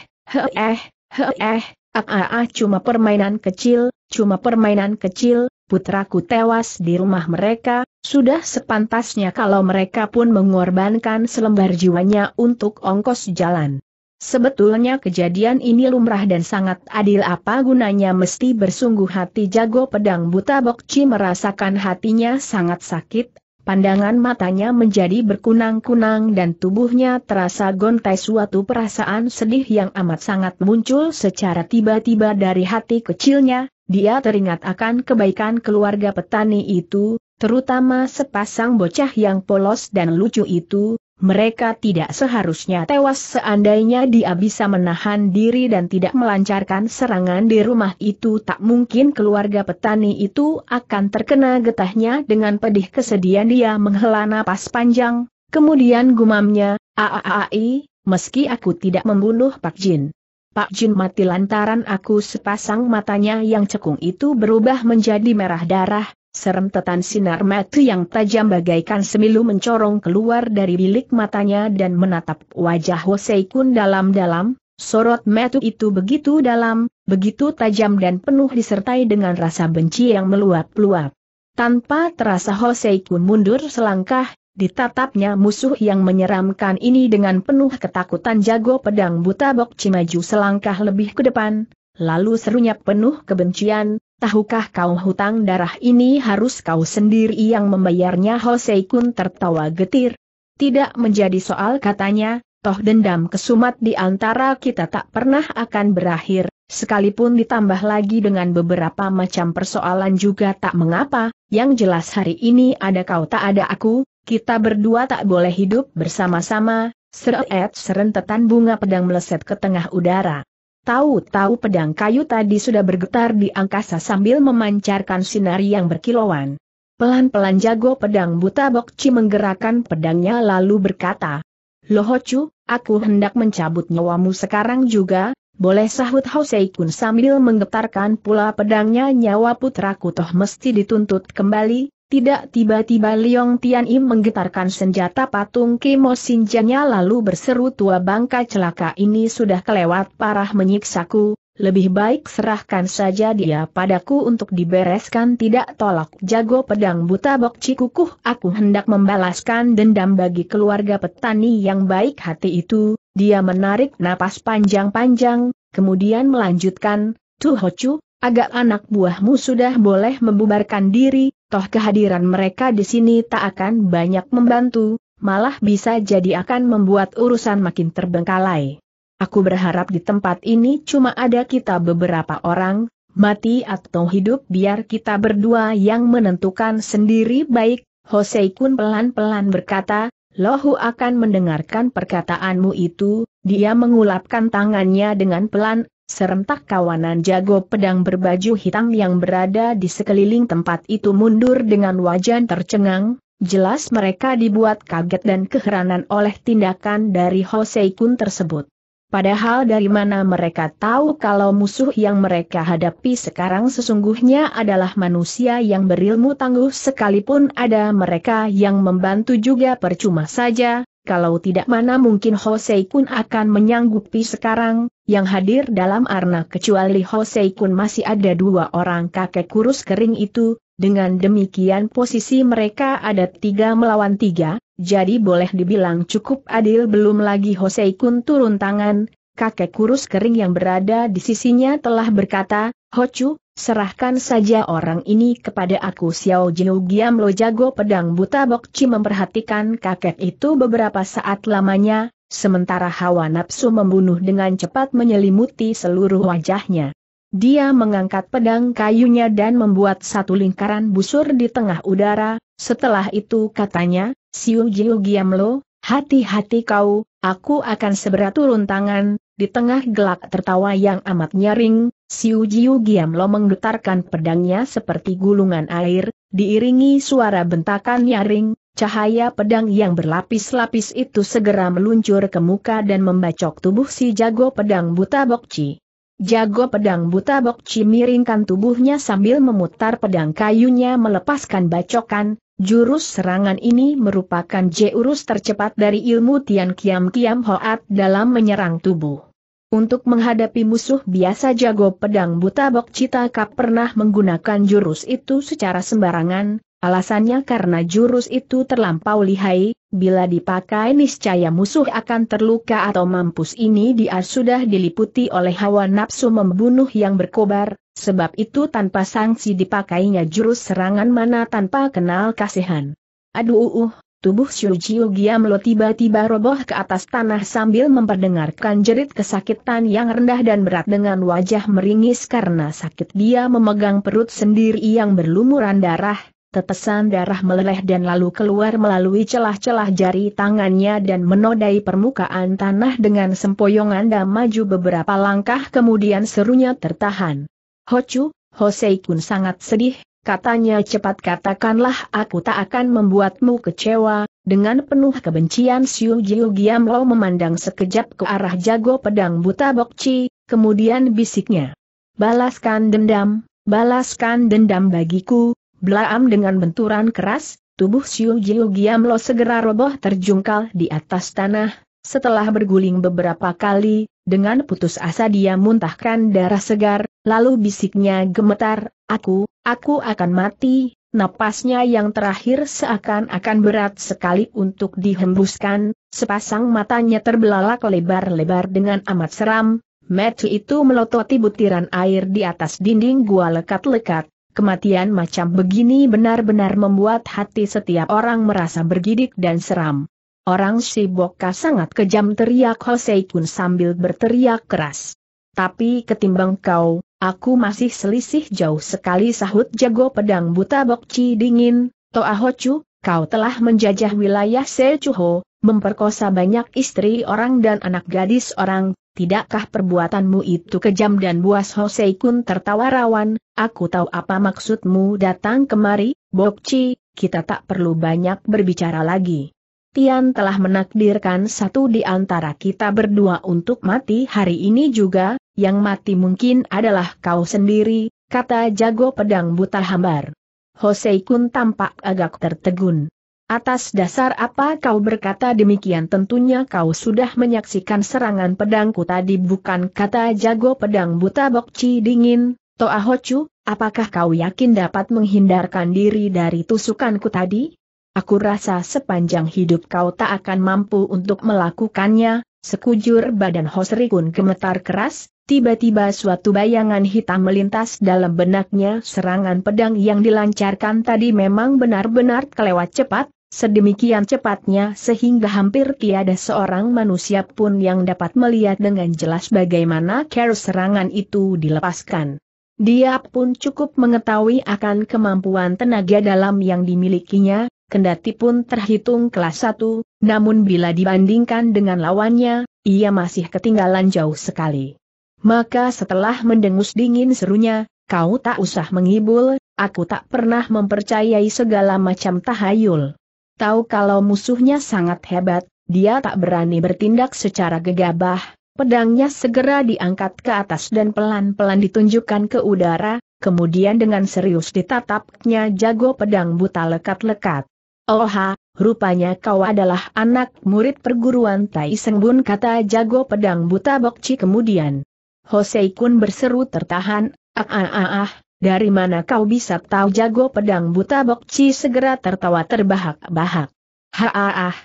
eh, eh, eh, ah cuma permainan kecil, cuma permainan kecil, putraku tewas di rumah mereka, sudah sepantasnya kalau mereka pun mengorbankan selembar jiwanya untuk ongkos jalan. Sebetulnya kejadian ini lumrah dan sangat adil apa gunanya mesti bersungguh hati jago pedang buta Bokci merasakan hatinya sangat sakit, pandangan matanya menjadi berkunang-kunang dan tubuhnya terasa gontai suatu perasaan sedih yang amat sangat muncul secara tiba-tiba dari hati kecilnya, dia teringat akan kebaikan keluarga petani itu, terutama sepasang bocah yang polos dan lucu itu, mereka tidak seharusnya tewas seandainya dia bisa menahan diri dan tidak melancarkan serangan di rumah itu tak mungkin keluarga petani itu akan terkena getahnya dengan pedih kesedihan dia menghela napas panjang, kemudian gumamnya, aaai, meski aku tidak membunuh Pak Jin. Pak Jin mati lantaran aku sepasang matanya yang cekung itu berubah menjadi merah darah, Seremtetan sinar mata yang tajam bagaikan semilu mencorong keluar dari bilik matanya dan menatap wajah Hosei Kun dalam-dalam, sorot mata itu begitu dalam, begitu tajam dan penuh disertai dengan rasa benci yang meluap-luap. Tanpa terasa Hosei Kun mundur selangkah, ditatapnya musuh yang menyeramkan ini dengan penuh ketakutan jago pedang buta Bok Cimaju selangkah lebih ke depan, lalu serunya penuh kebencian, Tahukah kau hutang darah ini harus kau sendiri yang membayarnya Hosei Kun tertawa getir. Tidak menjadi soal katanya, toh dendam kesumat di antara kita tak pernah akan berakhir, sekalipun ditambah lagi dengan beberapa macam persoalan juga tak mengapa, yang jelas hari ini ada kau tak ada aku, kita berdua tak boleh hidup bersama-sama, Seret serentetan bunga pedang meleset ke tengah udara. Tahu-tahu pedang kayu tadi sudah bergetar di angkasa sambil memancarkan sinar yang berkilauan. Pelan-pelan jago pedang buta Bokci menggerakkan pedangnya lalu berkata, Lohocu, aku hendak mencabut nyawamu sekarang juga, boleh sahut Hoseikun sambil menggetarkan pula pedangnya nyawa putraku toh mesti dituntut kembali, tidak tiba-tiba Liong Tian Im menggetarkan senjata patung Kimo Sinjanya lalu berseru tua bangka celaka ini sudah kelewat parah menyiksaku, lebih baik serahkan saja dia padaku untuk dibereskan tidak tolak jago pedang buta bok cikukuh aku hendak membalaskan dendam bagi keluarga petani yang baik hati itu, dia menarik napas panjang-panjang, kemudian melanjutkan, Tuhocu, agak anak buahmu sudah boleh membubarkan diri, toh kehadiran mereka di sini tak akan banyak membantu, malah bisa jadi akan membuat urusan makin terbengkalai. Aku berharap di tempat ini cuma ada kita beberapa orang, mati atau hidup biar kita berdua yang menentukan sendiri baik, Hosei pelan-pelan berkata, Lohu akan mendengarkan perkataanmu itu, dia mengulapkan tangannya dengan pelan, serentak kawanan jago pedang berbaju hitam yang berada di sekeliling tempat itu mundur dengan wajan tercengang, jelas mereka dibuat kaget dan keheranan oleh tindakan dari Hosei Kun tersebut. Padahal dari mana mereka tahu kalau musuh yang mereka hadapi sekarang sesungguhnya adalah manusia yang berilmu tangguh sekalipun ada mereka yang membantu juga percuma saja, kalau tidak mana mungkin Hosei Kun akan menyanggupi sekarang, yang hadir dalam arna kecuali Hosei Kun masih ada dua orang kakek kurus kering itu, dengan demikian posisi mereka ada tiga melawan tiga, jadi boleh dibilang cukup adil belum lagi Hosei Kun turun tangan, kakek kurus kering yang berada di sisinya telah berkata, Hocu, Serahkan saja orang ini kepada aku Xiao Jiu Giam Lo Jago Pedang Buta Chi memperhatikan kakek itu beberapa saat lamanya, sementara hawa nafsu membunuh dengan cepat menyelimuti seluruh wajahnya. Dia mengangkat pedang kayunya dan membuat satu lingkaran busur di tengah udara, setelah itu katanya, Xiao Jiu Giam Lo, hati-hati kau, aku akan segera turun tangan, di tengah gelak tertawa yang amat nyaring, Siu Jiu lo menggetarkan pedangnya seperti gulungan air, diiringi suara bentakan nyaring, cahaya pedang yang berlapis-lapis itu segera meluncur ke muka dan membacok tubuh si jago pedang buta Bokci. Jago pedang buta Bokci miringkan tubuhnya sambil memutar pedang kayunya melepaskan bacokan, Jurus serangan ini merupakan jurus tercepat dari ilmu Tian Kiam Kiam Hoat dalam menyerang tubuh. Untuk menghadapi musuh biasa jago pedang buta Bok Kap pernah menggunakan jurus itu secara sembarangan, alasannya karena jurus itu terlampau lihai, bila dipakai niscaya musuh akan terluka atau mampus ini dia sudah diliputi oleh hawa nafsu membunuh yang berkobar, sebab itu tanpa sanksi dipakainya jurus serangan mana tanpa kenal kasihan. Aduh uh, uh. Tubuh Shujiu Giamlo tiba-tiba roboh ke atas tanah sambil memperdengarkan jerit kesakitan yang rendah dan berat dengan wajah meringis karena sakit dia memegang perut sendiri yang berlumuran darah, tetesan darah meleleh dan lalu keluar melalui celah-celah jari tangannya dan menodai permukaan tanah dengan sempoyongan dan maju beberapa langkah kemudian serunya tertahan. Hocu, Hosei Kun sangat sedih, katanya cepat katakanlah aku tak akan membuatmu kecewa, dengan penuh kebencian Siu Jiu Lo memandang sekejap ke arah jago pedang buta Bokci, kemudian bisiknya. Balaskan dendam, balaskan dendam bagiku, belaam dengan benturan keras, tubuh Siu Jiu Lo segera roboh terjungkal di atas tanah, setelah berguling beberapa kali, dengan putus asa dia muntahkan darah segar, lalu bisiknya gemetar, aku, aku akan mati, napasnya yang terakhir seakan-akan berat sekali untuk dihembuskan, sepasang matanya terbelalak lebar-lebar dengan amat seram, Matthew itu melototi butiran air di atas dinding gua lekat-lekat. Kematian macam begini benar-benar membuat hati setiap orang merasa bergidik dan seram. Orang Boka sangat kejam teriak Hosei Kun sambil berteriak keras. Tapi ketimbang kau, Aku masih selisih jauh sekali sahut jago pedang buta bokci dingin, Toa Hocu, kau telah menjajah wilayah Sechuho, memperkosa banyak istri orang dan anak gadis orang, tidakkah perbuatanmu itu kejam dan buas Hosei Kun tertawa rawan, aku tahu apa maksudmu datang kemari, Bokci, kita tak perlu banyak berbicara lagi. Tian telah menakdirkan satu di antara kita berdua untuk mati hari ini juga, yang mati mungkin adalah kau sendiri, kata jago pedang buta hambar. Hosei Kun tampak agak tertegun. Atas dasar apa kau berkata demikian tentunya kau sudah menyaksikan serangan pedangku tadi bukan kata jago pedang buta bokci dingin, Toa Hocu, apakah kau yakin dapat menghindarkan diri dari tusukanku tadi? aku rasa sepanjang hidup kau tak akan mampu untuk melakukannya, sekujur badan Hosri pun gemetar keras, tiba-tiba suatu bayangan hitam melintas dalam benaknya serangan pedang yang dilancarkan tadi memang benar-benar kelewat cepat, sedemikian cepatnya sehingga hampir tiada seorang manusia pun yang dapat melihat dengan jelas bagaimana care serangan itu dilepaskan. Dia pun cukup mengetahui akan kemampuan tenaga dalam yang dimilikinya, kendati pun terhitung kelas 1, namun bila dibandingkan dengan lawannya, ia masih ketinggalan jauh sekali. Maka setelah mendengus dingin serunya, kau tak usah mengibul, aku tak pernah mempercayai segala macam tahayul. Tahu kalau musuhnya sangat hebat, dia tak berani bertindak secara gegabah, pedangnya segera diangkat ke atas dan pelan-pelan ditunjukkan ke udara, kemudian dengan serius ditatapnya jago pedang buta lekat-lekat. Oha, rupanya kau adalah anak murid perguruan Tai Bun kata jago pedang buta Bokci kemudian. Hosei Kun berseru tertahan, ah ah ah ah, dari mana kau bisa tahu jago pedang buta Bokci segera tertawa terbahak-bahak. Ha ah ah,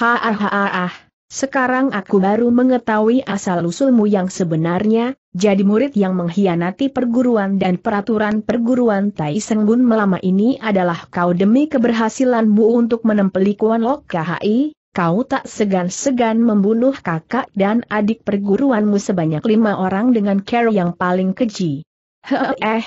ha ah ah ah, sekarang aku baru mengetahui asal-usulmu yang sebenarnya, jadi murid yang mengkhianati perguruan dan peraturan perguruan Tai Senggun melama ini adalah kau demi keberhasilanmu untuk menempeli Kuan Lok KHI, kau tak segan-segan membunuh kakak dan adik perguruanmu sebanyak lima orang dengan care yang paling keji. eh,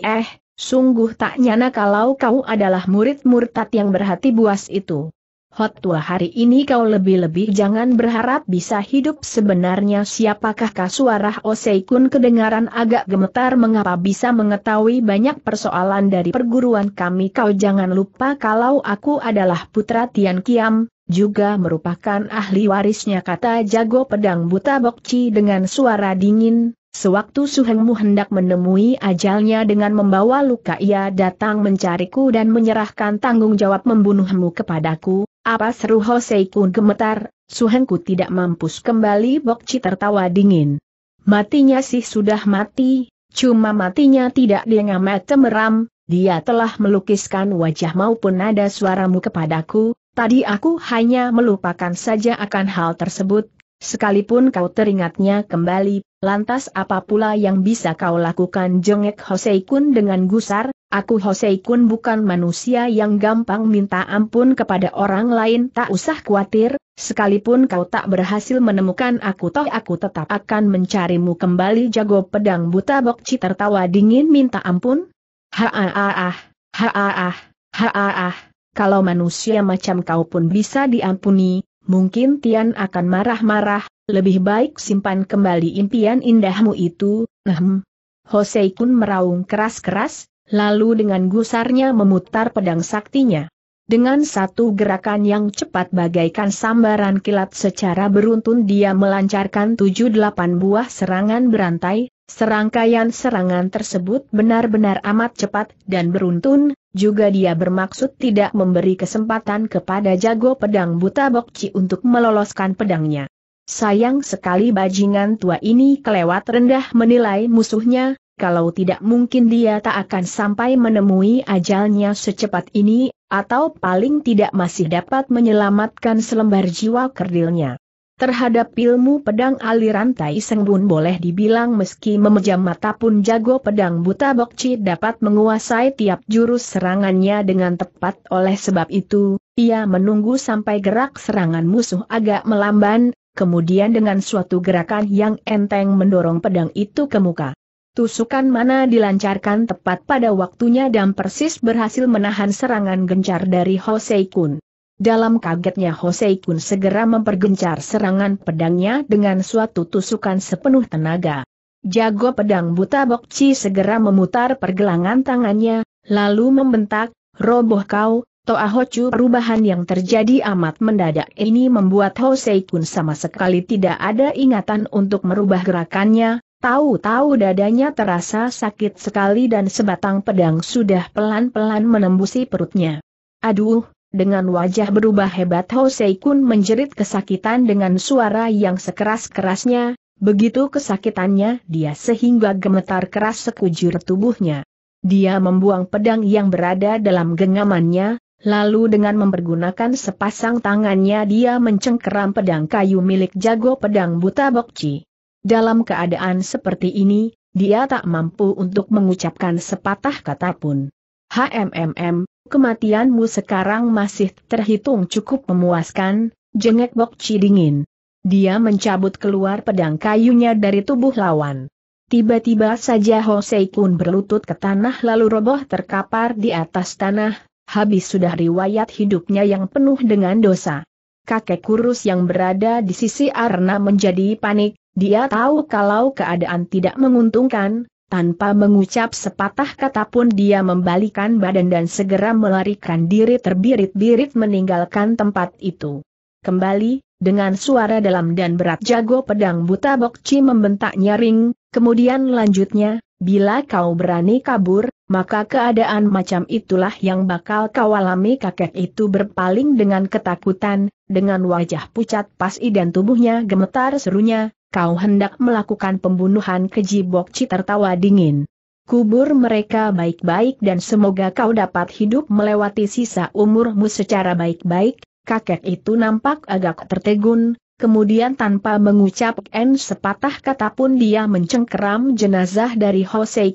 eh, sungguh tak nyana kalau kau adalah murid murtad yang berhati buas itu. Hot tua hari ini kau lebih-lebih jangan berharap bisa hidup sebenarnya siapakah kasuarah Oseikun kedengaran agak gemetar mengapa bisa mengetahui banyak persoalan dari perguruan kami kau jangan lupa kalau aku adalah putra Tian Kiam, juga merupakan ahli warisnya kata jago pedang buta Bokci dengan suara dingin, Sewaktu Suhengmu hendak menemui ajalnya dengan membawa luka ia datang mencariku dan menyerahkan tanggung jawab membunuhmu kepadaku, apa seru Hosei Kun gemetar, Suhenku tidak mampus kembali Bokci tertawa dingin. Matinya sih sudah mati, cuma matinya tidak dengan mata meram, dia telah melukiskan wajah maupun nada suaramu kepadaku, tadi aku hanya melupakan saja akan hal tersebut, sekalipun kau teringatnya kembali, lantas apa pula yang bisa kau lakukan jengek Hosei Kun dengan gusar, Aku Hosei Kun bukan manusia yang gampang minta ampun kepada orang lain tak usah khawatir, sekalipun kau tak berhasil menemukan aku toh aku tetap akan mencarimu kembali jago pedang buta Bokci tertawa dingin minta ampun. Haaah, haaah, haaah, kalau manusia macam kau pun bisa diampuni, mungkin Tian akan marah-marah, lebih baik simpan kembali impian indahmu itu, ehem. Hosei Kun meraung keras-keras, lalu dengan gusarnya memutar pedang saktinya. Dengan satu gerakan yang cepat bagaikan sambaran kilat secara beruntun dia melancarkan 7-8 buah serangan berantai, serangkaian serangan tersebut benar-benar amat cepat dan beruntun, juga dia bermaksud tidak memberi kesempatan kepada jago pedang buta Bokci untuk meloloskan pedangnya. Sayang sekali bajingan tua ini kelewat rendah menilai musuhnya, kalau tidak mungkin dia tak akan sampai menemui ajalnya secepat ini, atau paling tidak masih dapat menyelamatkan selembar jiwa kerdilnya. Terhadap ilmu pedang aliran Tai Seng Bun boleh dibilang meski memejam mata pun jago pedang buta Bokci dapat menguasai tiap jurus serangannya dengan tepat oleh sebab itu, ia menunggu sampai gerak serangan musuh agak melamban, kemudian dengan suatu gerakan yang enteng mendorong pedang itu ke muka. Tusukan mana dilancarkan tepat pada waktunya dan persis berhasil menahan serangan gencar dari Hosei Kun. Dalam kagetnya Hosei Kun segera mempergencar serangan pedangnya dengan suatu tusukan sepenuh tenaga. Jago pedang buta Bokci segera memutar pergelangan tangannya, lalu membentak, roboh kau, Toa Hocu perubahan yang terjadi amat mendadak ini membuat Hosei Kun sama sekali tidak ada ingatan untuk merubah gerakannya, Tahu-tahu dadanya terasa sakit sekali dan sebatang pedang sudah pelan-pelan menembusi perutnya. Aduh, dengan wajah berubah hebat Hosei Kun menjerit kesakitan dengan suara yang sekeras-kerasnya, begitu kesakitannya dia sehingga gemetar keras sekujur tubuhnya. Dia membuang pedang yang berada dalam genggamannya, Lalu dengan mempergunakan sepasang tangannya dia mencengkeram pedang kayu milik jago pedang buta Bokci. Dalam keadaan seperti ini, dia tak mampu untuk mengucapkan sepatah kata pun. HMMM, kematianmu sekarang masih terhitung cukup memuaskan, jengek Bok dingin. Dia mencabut keluar pedang kayunya dari tubuh lawan. Tiba-tiba saja Hosei Kun berlutut ke tanah lalu roboh terkapar di atas tanah, habis sudah riwayat hidupnya yang penuh dengan dosa kakek kurus yang berada di sisi Arna menjadi panik, dia tahu kalau keadaan tidak menguntungkan, tanpa mengucap sepatah kata pun dia membalikan badan dan segera melarikan diri terbirit-birit meninggalkan tempat itu. Kembali, dengan suara dalam dan berat jago pedang buta Bokci membentak nyaring, kemudian lanjutnya, bila kau berani kabur, maka keadaan macam itulah yang bakal kau alami kakek itu berpaling dengan ketakutan, dengan wajah pucat pasi dan tubuhnya gemetar serunya, kau hendak melakukan pembunuhan keji Bokci tertawa dingin. Kubur mereka baik-baik dan semoga kau dapat hidup melewati sisa umurmu secara baik-baik, kakek itu nampak agak tertegun, Kemudian tanpa mengucapkan sepatah kata pun dia mencengkeram jenazah dari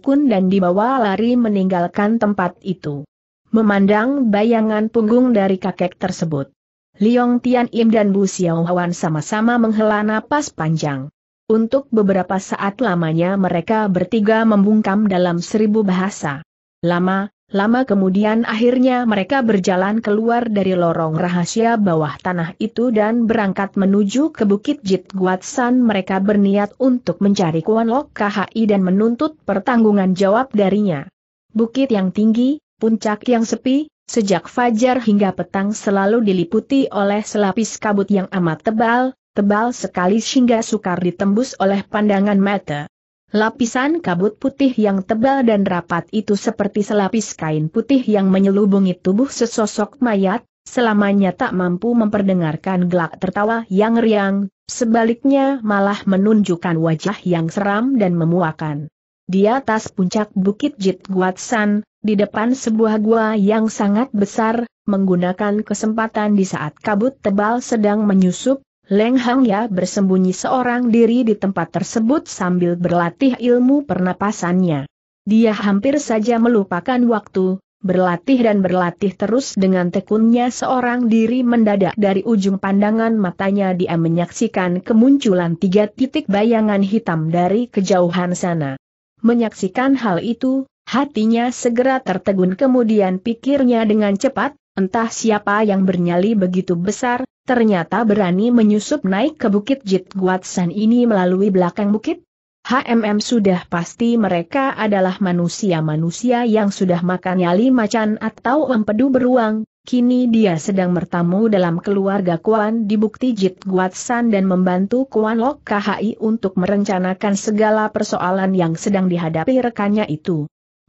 Kun dan dibawa lari meninggalkan tempat itu. Memandang bayangan punggung dari kakek tersebut. Liong Tian Im dan Bu Xiaohuan sama-sama menghela napas panjang. Untuk beberapa saat lamanya mereka bertiga membungkam dalam seribu bahasa. Lama, Lama kemudian akhirnya mereka berjalan keluar dari lorong rahasia bawah tanah itu dan berangkat menuju ke Bukit Jit Guatsan mereka berniat untuk mencari Kuan Lok KHI dan menuntut pertanggungan jawab darinya. Bukit yang tinggi, puncak yang sepi, sejak fajar hingga petang selalu diliputi oleh selapis kabut yang amat tebal, tebal sekali sehingga sukar ditembus oleh pandangan mata. Lapisan kabut putih yang tebal dan rapat itu seperti selapis kain putih yang menyelubungi tubuh sesosok mayat, selamanya tak mampu memperdengarkan gelak tertawa yang riang, sebaliknya malah menunjukkan wajah yang seram dan memuakan. Di atas puncak Bukit Jit Guatsan, di depan sebuah gua yang sangat besar, menggunakan kesempatan di saat kabut tebal sedang menyusup, Leng Hang Ya bersembunyi seorang diri di tempat tersebut sambil berlatih ilmu pernapasannya. Dia hampir saja melupakan waktu, berlatih dan berlatih terus dengan tekunnya seorang diri mendadak dari ujung pandangan matanya dia menyaksikan kemunculan tiga titik bayangan hitam dari kejauhan sana. Menyaksikan hal itu, hatinya segera tertegun kemudian pikirnya dengan cepat, Entah siapa yang bernyali begitu besar, ternyata berani menyusup naik ke bukit Jit Guatsan ini melalui belakang bukit? HMM sudah pasti mereka adalah manusia-manusia yang sudah makan nyali macan atau empedu beruang, kini dia sedang bertamu dalam keluarga Kuan di bukti Jit Guatsan dan membantu Kuan Lok KHI untuk merencanakan segala persoalan yang sedang dihadapi rekannya itu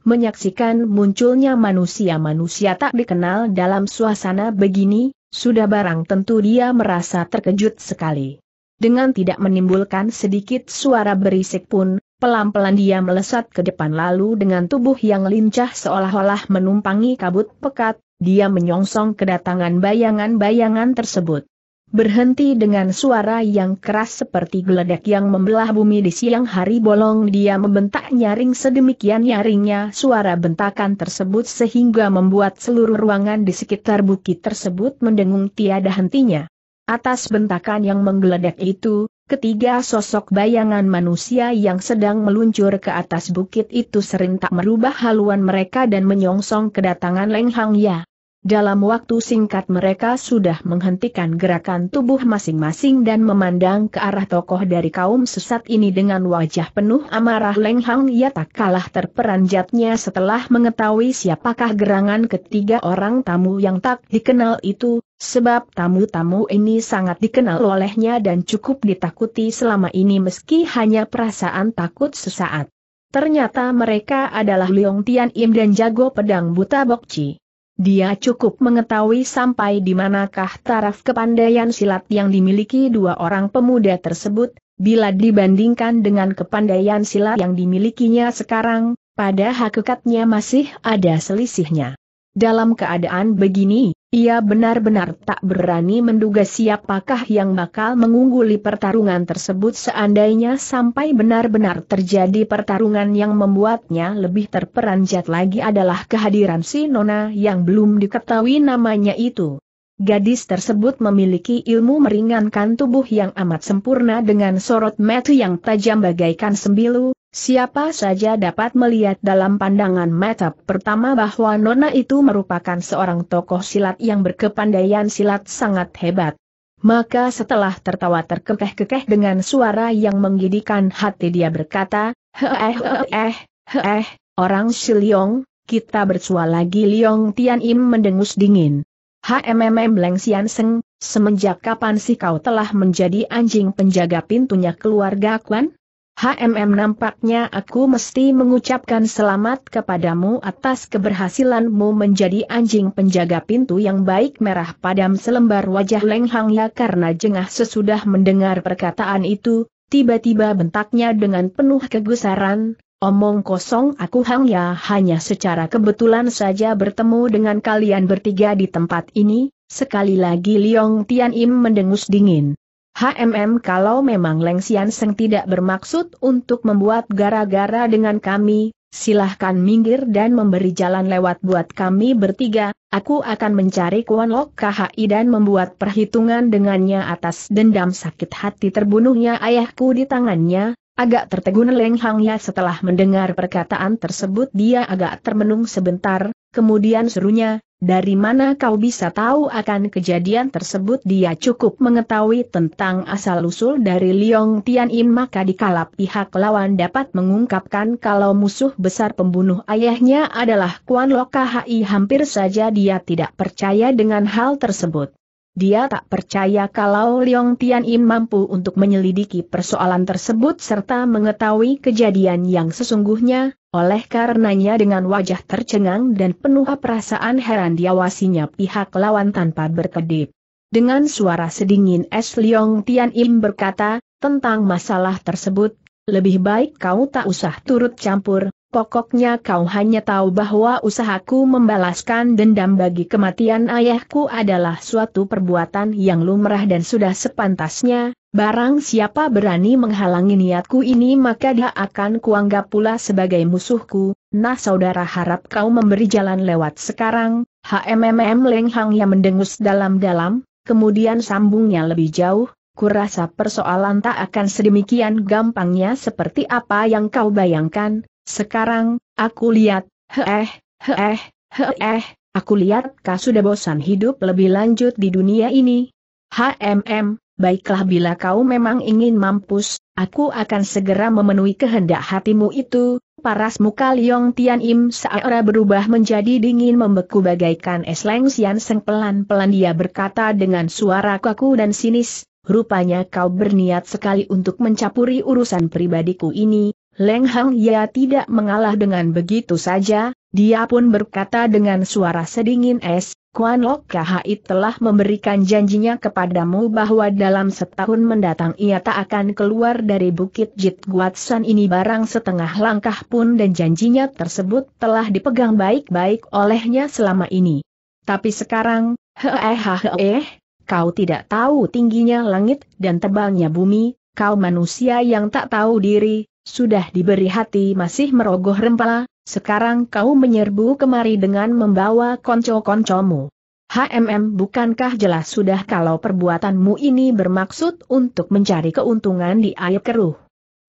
menyaksikan munculnya manusia-manusia tak dikenal dalam suasana begini, sudah barang tentu dia merasa terkejut sekali. Dengan tidak menimbulkan sedikit suara berisik pun, pelan-pelan dia melesat ke depan lalu dengan tubuh yang lincah seolah-olah menumpangi kabut pekat, dia menyongsong kedatangan bayangan-bayangan tersebut. Berhenti dengan suara yang keras seperti geledek yang membelah bumi di siang hari bolong dia membentak nyaring sedemikian nyaringnya suara bentakan tersebut sehingga membuat seluruh ruangan di sekitar bukit tersebut mendengung tiada hentinya. Atas bentakan yang menggeledek itu, ketiga sosok bayangan manusia yang sedang meluncur ke atas bukit itu serentak merubah haluan mereka dan menyongsong kedatangan Leng Hang Ya. Dalam waktu singkat mereka sudah menghentikan gerakan tubuh masing-masing dan memandang ke arah tokoh dari kaum sesat ini dengan wajah penuh amarah Leng Hang ia tak kalah terperanjatnya setelah mengetahui siapakah gerangan ketiga orang tamu yang tak dikenal itu, sebab tamu-tamu ini sangat dikenal olehnya dan cukup ditakuti selama ini meski hanya perasaan takut sesaat. Ternyata mereka adalah Leong Tian Im dan Jago Pedang Buta Bokci. Dia cukup mengetahui sampai di manakah taraf kepandaian silat yang dimiliki dua orang pemuda tersebut, bila dibandingkan dengan kepandaian silat yang dimilikinya sekarang, pada hakikatnya masih ada selisihnya. Dalam keadaan begini, ia benar-benar tak berani menduga siapakah yang bakal mengungguli pertarungan tersebut seandainya sampai benar-benar terjadi pertarungan yang membuatnya lebih terperanjat lagi adalah kehadiran si Nona yang belum diketahui namanya itu. Gadis tersebut memiliki ilmu meringankan tubuh yang amat sempurna dengan sorot mata yang tajam bagaikan sembilu, Siapa saja dapat melihat dalam pandangan mata pertama bahwa Nona itu merupakan seorang tokoh silat yang berkepandaian silat sangat hebat. Maka setelah tertawa terkekeh-kekeh dengan suara yang menggidikan hati dia berkata, Heeh heeh eh, heeh, orang Liong, kita bersua lagi Liong Tian Im mendengus dingin. HMMM Leng Sian Seng, semenjak kapan sih kau telah menjadi anjing penjaga pintunya keluarga Kwan? HMM nampaknya aku mesti mengucapkan selamat kepadamu atas keberhasilanmu menjadi anjing penjaga pintu yang baik merah padam selembar wajah Leng Hang Ya karena jengah sesudah mendengar perkataan itu, tiba-tiba bentaknya dengan penuh kegusaran, omong kosong aku Hang Ya hanya secara kebetulan saja bertemu dengan kalian bertiga di tempat ini, sekali lagi Liong Tian Im mendengus dingin. HMM kalau memang Leng Sian Seng tidak bermaksud untuk membuat gara-gara dengan kami, silahkan minggir dan memberi jalan lewat buat kami bertiga, aku akan mencari Kuan Lok KHI dan membuat perhitungan dengannya atas dendam sakit hati terbunuhnya ayahku di tangannya, agak tertegun Leng Hang Ya setelah mendengar perkataan tersebut dia agak termenung sebentar, kemudian serunya, dari mana kau bisa tahu akan kejadian tersebut dia cukup mengetahui tentang asal-usul dari Liong im. maka dikala pihak lawan dapat mengungkapkan kalau musuh besar pembunuh ayahnya adalah Kuan Loka Hai hampir saja dia tidak percaya dengan hal tersebut. Dia tak percaya kalau Leong Tian Im mampu untuk menyelidiki persoalan tersebut serta mengetahui kejadian yang sesungguhnya, oleh karenanya dengan wajah tercengang dan penuh perasaan heran diawasinya pihak lawan tanpa berkedip. Dengan suara sedingin es Leong Tian Im berkata, tentang masalah tersebut, lebih baik kau tak usah turut campur, Pokoknya kau hanya tahu bahwa usahaku membalaskan dendam bagi kematian ayahku adalah suatu perbuatan yang lumrah dan sudah sepantasnya, barang siapa berani menghalangi niatku ini maka dia akan kuanggap pula sebagai musuhku, nah saudara harap kau memberi jalan lewat sekarang, HMMM Leng yang mendengus dalam-dalam, kemudian sambungnya lebih jauh, kurasa persoalan tak akan sedemikian gampangnya seperti apa yang kau bayangkan, sekarang, aku lihat, heeh, heeh, heeh, aku lihat kau sudah bosan hidup lebih lanjut di dunia ini. HMM, baiklah bila kau memang ingin mampus, aku akan segera memenuhi kehendak hatimu itu. Paras muka Liong Tian Im seara berubah menjadi dingin membeku bagaikan es sian seng pelan-pelan dia berkata dengan suara kaku dan sinis, Rupanya kau berniat sekali untuk mencapuri urusan pribadiku ini, Leng Hang Ya tidak mengalah dengan begitu saja, dia pun berkata dengan suara sedingin es, Kuan Lok Kahai telah memberikan janjinya kepadamu bahwa dalam setahun mendatang ia tak akan keluar dari Bukit Jit Guatsan ini barang setengah langkah pun dan janjinya tersebut telah dipegang baik-baik olehnya selama ini. Tapi sekarang, eh, eh, kau tidak tahu tingginya langit dan tebalnya bumi, kau manusia yang tak tahu diri, sudah diberi hati masih merogoh rempah, sekarang kau menyerbu kemari dengan membawa konco-koncomu. HMM bukankah jelas sudah kalau perbuatanmu ini bermaksud untuk mencari keuntungan di air keruh?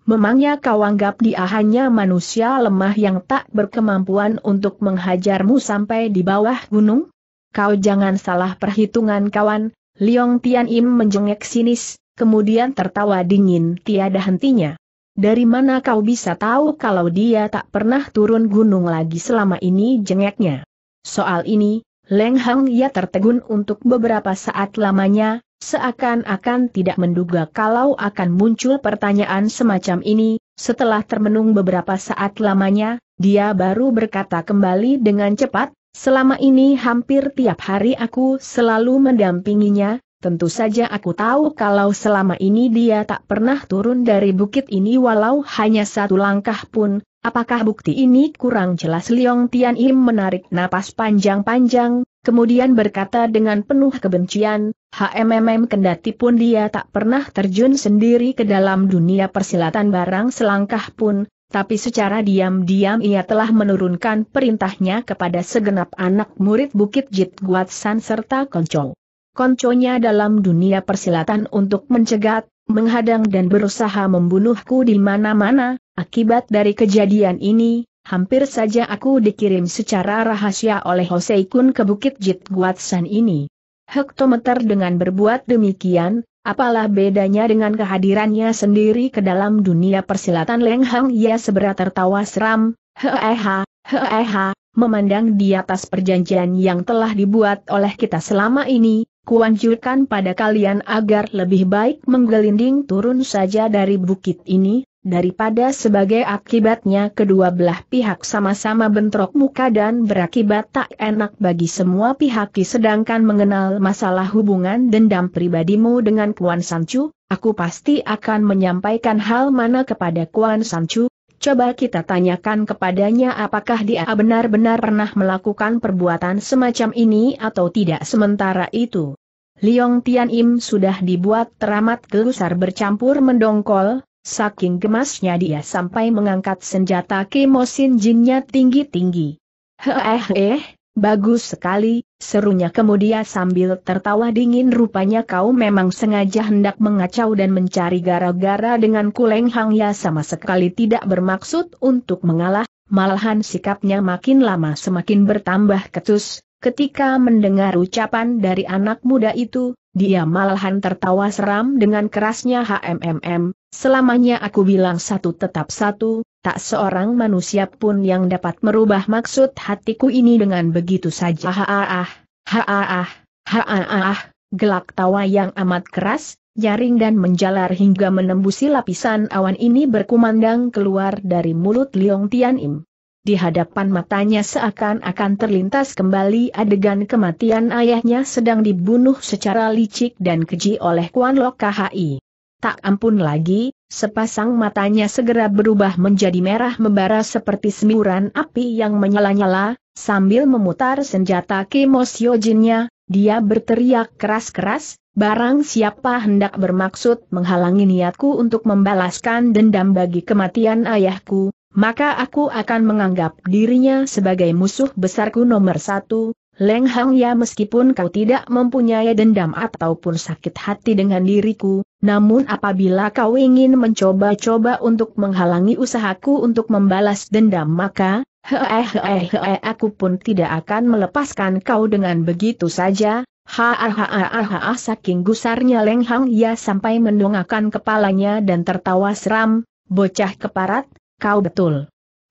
Memangnya kau anggap dia hanya manusia lemah yang tak berkemampuan untuk menghajarmu sampai di bawah gunung? Kau jangan salah perhitungan kawan, Liong Tian Im menjengek sinis, kemudian tertawa dingin tiada hentinya. Dari mana kau bisa tahu kalau dia tak pernah turun gunung lagi selama ini jengeknya? Soal ini, Leng Hang ia tertegun untuk beberapa saat lamanya, seakan-akan tidak menduga kalau akan muncul pertanyaan semacam ini, setelah termenung beberapa saat lamanya, dia baru berkata kembali dengan cepat, Selama ini hampir tiap hari aku selalu mendampinginya, Tentu saja aku tahu kalau selama ini dia tak pernah turun dari bukit ini walau hanya satu langkah pun, apakah bukti ini kurang jelas Liong Tian Im menarik napas panjang-panjang, kemudian berkata dengan penuh kebencian, HMMM kendati pun dia tak pernah terjun sendiri ke dalam dunia persilatan barang selangkah pun, tapi secara diam-diam ia telah menurunkan perintahnya kepada segenap anak murid Bukit Jit Guat San serta Koncong konconya dalam dunia persilatan untuk mencegat, menghadang dan berusaha membunuhku di mana-mana, akibat dari kejadian ini, hampir saja aku dikirim secara rahasia oleh Hosei Kun ke Bukit Jit Guatsan ini. Hektometer dengan berbuat demikian, Apalah bedanya dengan kehadirannya sendiri ke dalam dunia persilatan Leng Hang Ya seberat tertawa seram, heeha, heeha, memandang di atas perjanjian yang telah dibuat oleh kita selama ini, kuanjurkan pada kalian agar lebih baik menggelinding turun saja dari bukit ini, daripada sebagai akibatnya kedua belah pihak sama-sama bentrok muka dan berakibat tak enak bagi semua pihak sedangkan mengenal masalah hubungan dendam pribadimu dengan Kuan Sancu, aku pasti akan menyampaikan hal mana kepada Kuan Sancu, Coba kita tanyakan kepadanya apakah dia benar-benar pernah melakukan perbuatan semacam ini atau tidak sementara itu. Liong Tian Im sudah dibuat teramat gelusar bercampur mendongkol, saking gemasnya dia sampai mengangkat senjata kemosin jinnya tinggi-tinggi. Eh eh, bagus sekali, Serunya kemudian sambil tertawa dingin rupanya kau memang sengaja hendak mengacau dan mencari gara-gara dengan Kuleng Hang Ya sama sekali tidak bermaksud untuk mengalah, malahan sikapnya makin lama semakin bertambah ketus, Ketika mendengar ucapan dari anak muda itu, dia malahan tertawa seram dengan kerasnya HMMM, selamanya aku bilang satu tetap satu, tak seorang manusia pun yang dapat merubah maksud hatiku ini dengan begitu saja. Haaah, ah ah gelak tawa yang amat keras, nyaring dan menjalar hingga menembusi lapisan awan ini berkumandang keluar dari mulut Liong Tian Im di hadapan matanya seakan-akan terlintas kembali adegan kematian ayahnya sedang dibunuh secara licik dan keji oleh Kuan Lok KHI. Tak ampun lagi, sepasang matanya segera berubah menjadi merah membara seperti semburan api yang menyala-nyala, sambil memutar senjata kemosyojinnya, dia berteriak keras-keras, Barang siapa hendak bermaksud menghalangi niatku untuk membalaskan dendam bagi kematian ayahku, maka aku akan menganggap dirinya sebagai musuh besarku nomor satu, Leng Hang Ya meskipun kau tidak mempunyai dendam ataupun sakit hati dengan diriku, namun apabila kau ingin mencoba-coba untuk menghalangi usahaku untuk membalas dendam maka, -he eh, -he eh, -he, eh, aku pun tidak akan melepaskan kau dengan begitu saja, Ha ah, ha ah, ah, ha Hahaha saking gusarnya Leng Hang Ya sampai mendongakkan kepalanya dan tertawa seram, bocah keparat, kau betul.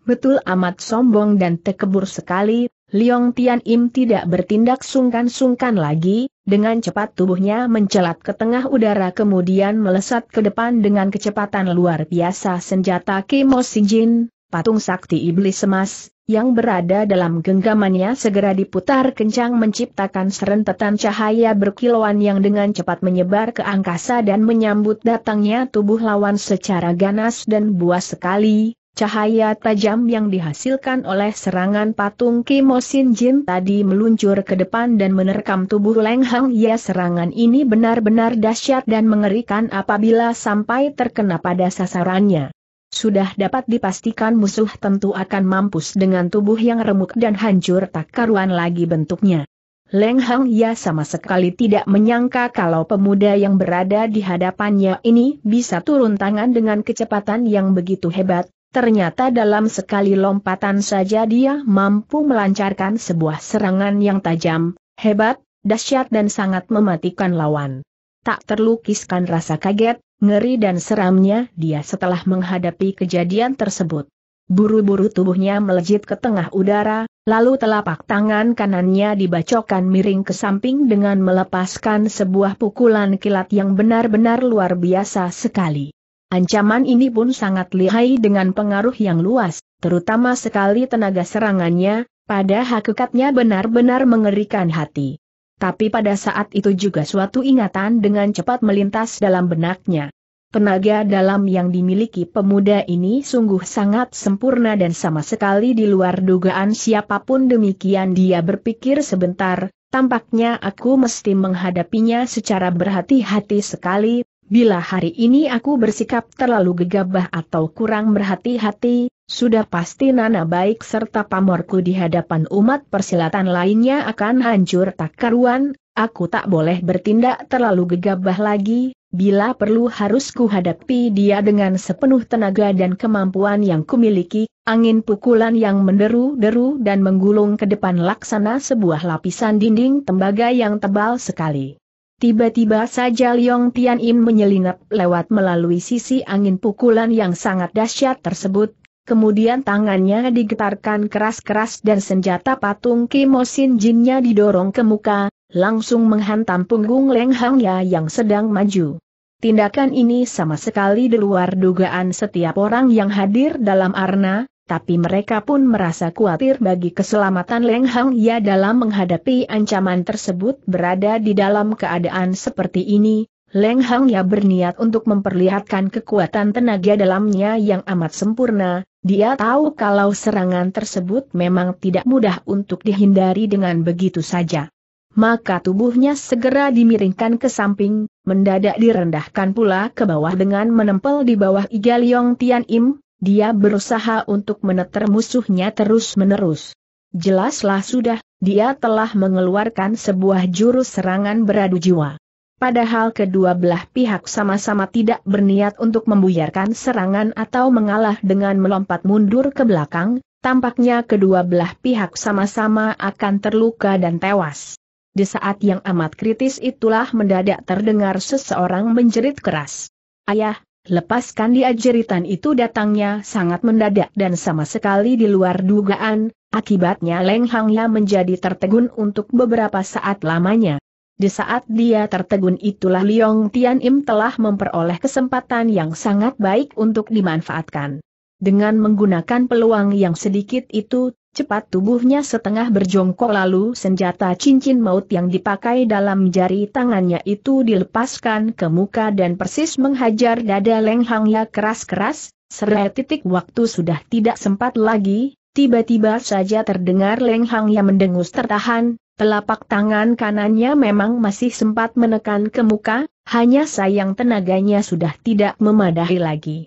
Betul amat sombong dan tekebur sekali, Liong Tian Im tidak bertindak sungkan-sungkan lagi, dengan cepat tubuhnya mencelat ke tengah udara kemudian melesat ke depan dengan kecepatan luar biasa senjata Kimo Sijin, patung sakti iblis emas, yang berada dalam genggamannya segera diputar kencang menciptakan serentetan cahaya berkilauan yang dengan cepat menyebar ke angkasa dan menyambut datangnya tubuh lawan secara ganas dan buas sekali, Cahaya tajam yang dihasilkan oleh serangan patung Kimo Sin Jin tadi meluncur ke depan dan menerkam tubuh Leng Hang Ya serangan ini benar-benar dahsyat dan mengerikan apabila sampai terkena pada sasarannya. Sudah dapat dipastikan musuh tentu akan mampus dengan tubuh yang remuk dan hancur tak karuan lagi bentuknya. Leng Hang Ya sama sekali tidak menyangka kalau pemuda yang berada di hadapannya ini bisa turun tangan dengan kecepatan yang begitu hebat, Ternyata dalam sekali lompatan saja dia mampu melancarkan sebuah serangan yang tajam, hebat, dahsyat dan sangat mematikan lawan. Tak terlukiskan rasa kaget, Ngeri dan seramnya dia setelah menghadapi kejadian tersebut. Buru-buru tubuhnya melejit ke tengah udara, lalu telapak tangan kanannya dibacokkan miring ke samping dengan melepaskan sebuah pukulan kilat yang benar-benar luar biasa sekali. Ancaman ini pun sangat lihai dengan pengaruh yang luas, terutama sekali tenaga serangannya, pada hakikatnya benar-benar mengerikan hati. Tapi pada saat itu juga suatu ingatan dengan cepat melintas dalam benaknya. Tenaga dalam yang dimiliki pemuda ini sungguh sangat sempurna dan sama sekali di luar dugaan siapapun demikian dia berpikir sebentar, tampaknya aku mesti menghadapinya secara berhati-hati sekali, bila hari ini aku bersikap terlalu gegabah atau kurang berhati-hati, sudah pasti Nana Baik serta pamorku di hadapan umat persilatan lainnya akan hancur tak karuan, aku tak boleh bertindak terlalu gegabah lagi, bila perlu harus kuhadapi dia dengan sepenuh tenaga dan kemampuan yang kumiliki, angin pukulan yang menderu-deru dan menggulung ke depan laksana sebuah lapisan dinding tembaga yang tebal sekali. Tiba-tiba saja Liong Tian Im menyelinap lewat melalui sisi angin pukulan yang sangat dahsyat tersebut, Kemudian tangannya digetarkan keras-keras dan senjata patung Kimosin Jinnya didorong ke muka, langsung menghantam punggung Leng Hangya yang sedang maju. Tindakan ini sama sekali di luar dugaan setiap orang yang hadir dalam arena, tapi mereka pun merasa khawatir bagi keselamatan Leng Hangya dalam menghadapi ancaman tersebut berada di dalam keadaan seperti ini, Leng Hang Ya berniat untuk memperlihatkan kekuatan tenaga dalamnya yang amat sempurna, dia tahu kalau serangan tersebut memang tidak mudah untuk dihindari dengan begitu saja. Maka tubuhnya segera dimiringkan ke samping, mendadak direndahkan pula ke bawah dengan menempel di bawah iga Liong Tian Im, dia berusaha untuk meneter musuhnya terus-menerus. Jelaslah sudah, dia telah mengeluarkan sebuah jurus serangan beradu jiwa. Padahal kedua belah pihak sama-sama tidak berniat untuk membuyarkan serangan atau mengalah dengan melompat mundur ke belakang, tampaknya kedua belah pihak sama-sama akan terluka dan tewas. Di saat yang amat kritis itulah mendadak terdengar seseorang menjerit keras. Ayah, lepaskan dia jeritan itu datangnya sangat mendadak dan sama sekali di luar dugaan, akibatnya Leng Hangya menjadi tertegun untuk beberapa saat lamanya. Di saat dia tertegun itulah Liong Tian Im telah memperoleh kesempatan yang sangat baik untuk dimanfaatkan. Dengan menggunakan peluang yang sedikit itu, cepat tubuhnya setengah berjongkok lalu senjata cincin maut yang dipakai dalam jari tangannya itu dilepaskan ke muka dan persis menghajar dada Leng Ya keras-keras, serai titik waktu sudah tidak sempat lagi, Tiba-tiba saja terdengar Leng Hang yang mendengus tertahan, telapak tangan kanannya memang masih sempat menekan ke muka, hanya sayang tenaganya sudah tidak memadahi lagi.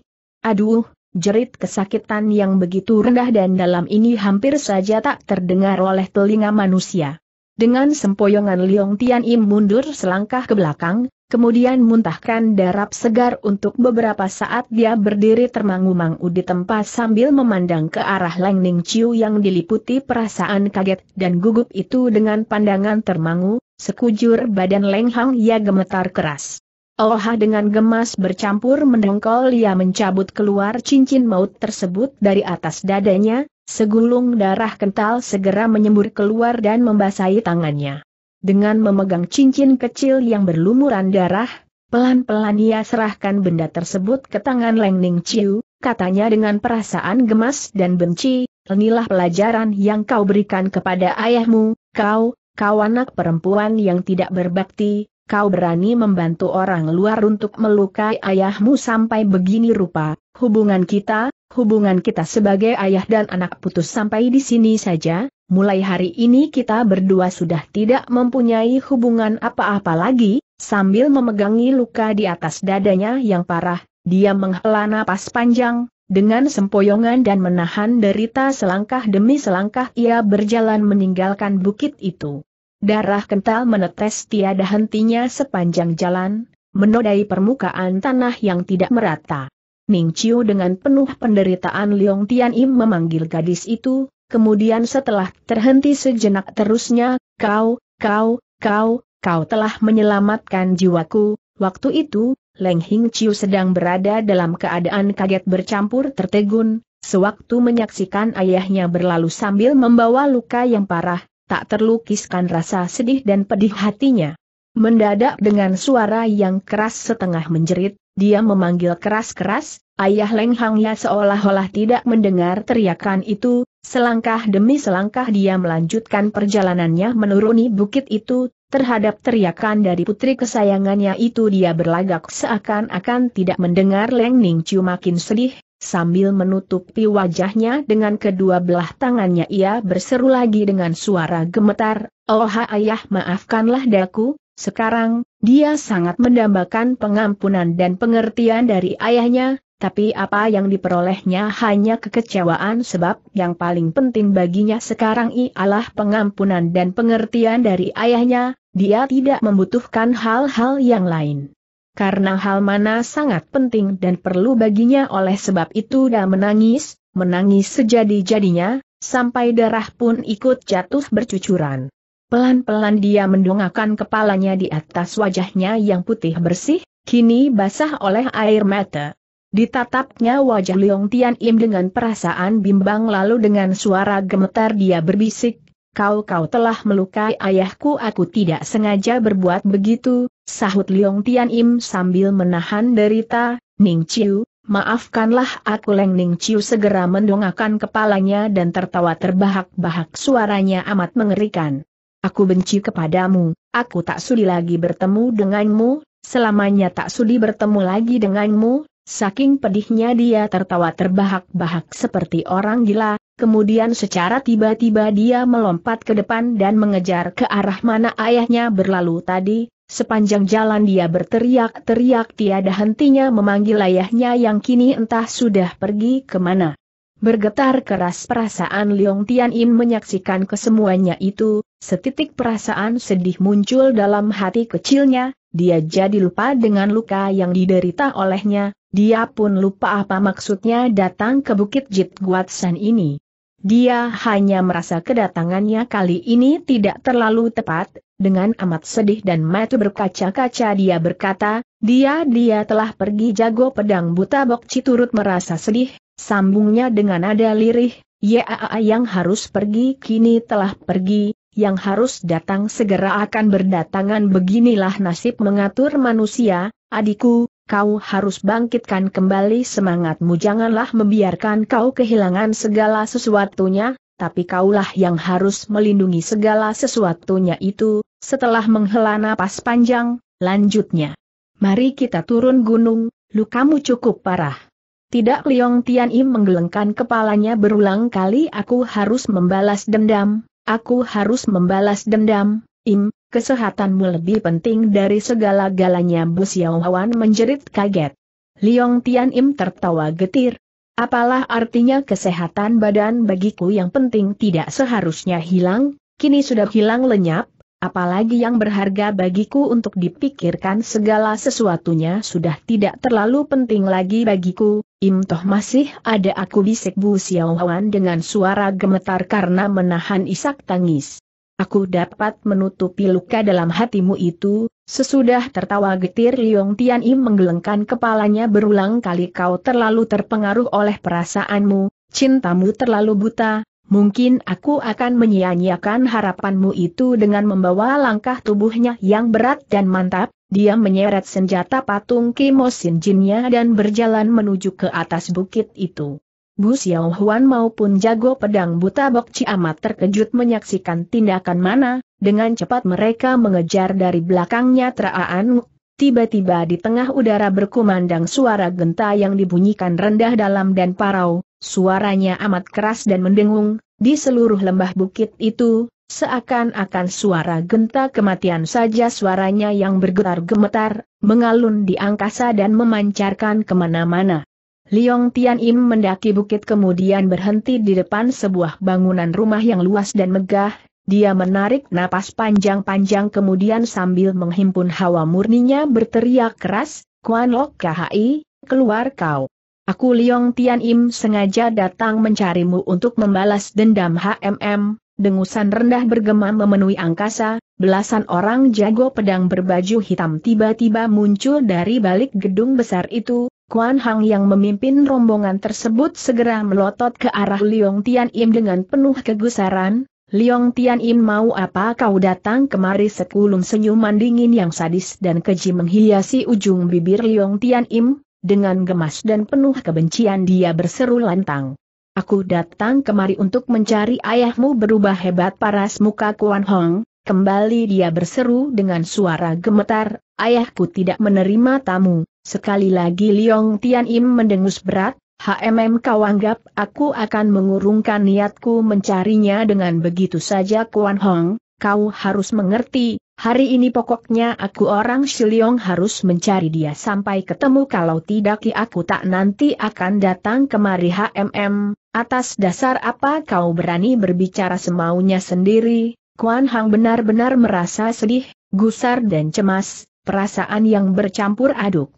Aduh, jerit kesakitan yang begitu rendah dan dalam ini hampir saja tak terdengar oleh telinga manusia. Dengan sempoyongan Liong Tian Im mundur selangkah ke belakang, kemudian muntahkan darap segar untuk beberapa saat dia berdiri termangu-mangu di tempat sambil memandang ke arah Leng Ning Chiu yang diliputi perasaan kaget dan gugup itu dengan pandangan termangu, sekujur badan Leng Hang ia gemetar keras. Oha dengan gemas bercampur mendongkol ia mencabut keluar cincin maut tersebut dari atas dadanya, segulung darah kental segera menyembur keluar dan membasahi tangannya. Dengan memegang cincin kecil yang berlumuran darah, pelan-pelan ia serahkan benda tersebut ke tangan Leng Ning Chiu, katanya dengan perasaan gemas dan benci, inilah pelajaran yang kau berikan kepada ayahmu, kau, kau anak perempuan yang tidak berbakti, kau berani membantu orang luar untuk melukai ayahmu sampai begini rupa, hubungan kita, hubungan kita sebagai ayah dan anak putus sampai di sini saja, mulai hari ini kita berdua sudah tidak mempunyai hubungan apa-apa lagi, sambil memegangi luka di atas dadanya yang parah, dia menghela napas panjang, dengan sempoyongan dan menahan derita selangkah demi selangkah ia berjalan meninggalkan bukit itu. Darah kental menetes tiada hentinya sepanjang jalan, menodai permukaan tanah yang tidak merata. Ning Chiu dengan penuh penderitaan Liong Tian Im memanggil gadis itu, kemudian setelah terhenti sejenak terusnya, kau, kau, kau, kau telah menyelamatkan jiwaku, waktu itu, Leng Hing Chiu sedang berada dalam keadaan kaget bercampur tertegun, sewaktu menyaksikan ayahnya berlalu sambil membawa luka yang parah, tak terlukiskan rasa sedih dan pedih hatinya. Mendadak dengan suara yang keras setengah menjerit, dia memanggil keras-keras, Ayah Leng Hang Ya seolah-olah tidak mendengar teriakan itu, selangkah demi selangkah dia melanjutkan perjalanannya menuruni bukit itu, terhadap teriakan dari putri kesayangannya itu dia berlagak seakan-akan tidak mendengar Leng Ning Chiu makin sedih, sambil menutupi wajahnya dengan kedua belah tangannya ia berseru lagi dengan suara gemetar, Oh ayah maafkanlah daku, sekarang, dia sangat mendambakan pengampunan dan pengertian dari ayahnya, tapi apa yang diperolehnya hanya kekecewaan sebab yang paling penting baginya sekarang ialah pengampunan dan pengertian dari ayahnya, dia tidak membutuhkan hal-hal yang lain. Karena hal mana sangat penting dan perlu baginya oleh sebab itu dia menangis, menangis sejadi-jadinya, sampai darah pun ikut jatuh bercucuran. Pelan-pelan dia mendongakkan kepalanya di atas wajahnya yang putih bersih, kini basah oleh air mata. Ditatapnya wajah Leong Tian Im dengan perasaan bimbang lalu dengan suara gemetar dia berbisik, Kau-kau telah melukai ayahku aku tidak sengaja berbuat begitu, sahut Leong Tian Im sambil menahan derita, Ning Chiu, maafkanlah aku Leng Ning Chiu segera mendongakkan kepalanya dan tertawa terbahak-bahak suaranya amat mengerikan. Aku benci kepadamu, aku tak sudi lagi bertemu denganmu, selamanya tak sudi bertemu lagi denganmu, Saking pedihnya dia tertawa terbahak-bahak seperti orang gila, kemudian secara tiba-tiba dia melompat ke depan dan mengejar ke arah mana ayahnya berlalu tadi, sepanjang jalan dia berteriak-teriak tiada hentinya memanggil ayahnya yang kini entah sudah pergi kemana. Bergetar keras perasaan Leong Tian In menyaksikan kesemuanya itu, setitik perasaan sedih muncul dalam hati kecilnya, dia jadi lupa dengan luka yang diderita olehnya, dia pun lupa apa maksudnya datang ke Bukit Jit Guatsan ini. Dia hanya merasa kedatangannya kali ini tidak terlalu tepat, dengan amat sedih dan mata berkaca-kaca dia berkata, dia-dia telah pergi jago pedang buta Bok Citurut merasa sedih, sambungnya dengan ada lirih, Yaa yang harus pergi kini telah pergi, yang harus datang segera akan berdatangan beginilah nasib mengatur manusia, adikku, kau harus bangkitkan kembali semangatmu janganlah membiarkan kau kehilangan segala sesuatunya, tapi kaulah yang harus melindungi segala sesuatunya itu, setelah menghela napas panjang, lanjutnya. Mari kita turun gunung, lukamu cukup parah. Tidak Liong Tian Im menggelengkan kepalanya berulang kali aku harus membalas dendam, aku harus membalas dendam, Im, kesehatanmu lebih penting dari segala-galanya Bu Xiao Wan menjerit kaget. Liong Tian Im tertawa getir. Apalah artinya kesehatan badan bagiku yang penting tidak seharusnya hilang, kini sudah hilang lenyap, apalagi yang berharga bagiku untuk dipikirkan segala sesuatunya sudah tidak terlalu penting lagi bagiku, Im toh masih ada aku bisik Bu Xiao Wan dengan suara gemetar karena menahan isak tangis. Aku dapat menutupi luka dalam hatimu itu, sesudah tertawa getir Liong Tian Im menggelengkan kepalanya berulang kali kau terlalu terpengaruh oleh perasaanmu, cintamu terlalu buta, mungkin aku akan menyia-nyiakan harapanmu itu dengan membawa langkah tubuhnya yang berat dan mantap, dia menyeret senjata patung Kimo Jinnya dan berjalan menuju ke atas bukit itu. Bu Xiao Huan maupun jago pedang buta Bok Ciamat amat terkejut menyaksikan tindakan mana, dengan cepat mereka mengejar dari belakangnya Traan Tiba-tiba di tengah udara berkumandang suara genta yang dibunyikan rendah dalam dan parau, suaranya amat keras dan mendengung, di seluruh lembah bukit itu, seakan-akan suara genta kematian saja suaranya yang bergetar gemetar, mengalun di angkasa dan memancarkan kemana-mana. Liong Tian Im mendaki bukit kemudian berhenti di depan sebuah bangunan rumah yang luas dan megah, dia menarik napas panjang-panjang kemudian sambil menghimpun hawa murninya berteriak keras, Kuan Lok KHI, keluar kau. Aku Liong Tian Im sengaja datang mencarimu untuk membalas dendam HMM, dengusan rendah bergema memenuhi angkasa, belasan orang jago pedang berbaju hitam tiba-tiba muncul dari balik gedung besar itu, Kuan Hang yang memimpin rombongan tersebut segera melotot ke arah Liong Tian Im dengan penuh kegusaran, Liong Tian Im mau apa kau datang kemari sekulum senyuman dingin yang sadis dan keji menghiasi ujung bibir Liong Tian Im, dengan gemas dan penuh kebencian dia berseru lantang. Aku datang kemari untuk mencari ayahmu berubah hebat paras muka Kuan Hong, kembali dia berseru dengan suara gemetar, ayahku tidak menerima tamu, Sekali lagi Liong Tian Im mendengus berat, HMM kau anggap aku akan mengurungkan niatku mencarinya dengan begitu saja Kuan Hong, kau harus mengerti, hari ini pokoknya aku orang Liong harus mencari dia sampai ketemu kalau tidak ki aku tak nanti akan datang kemari HMM, atas dasar apa kau berani berbicara semaunya sendiri, Kuan Hong benar-benar merasa sedih, gusar dan cemas, perasaan yang bercampur aduk.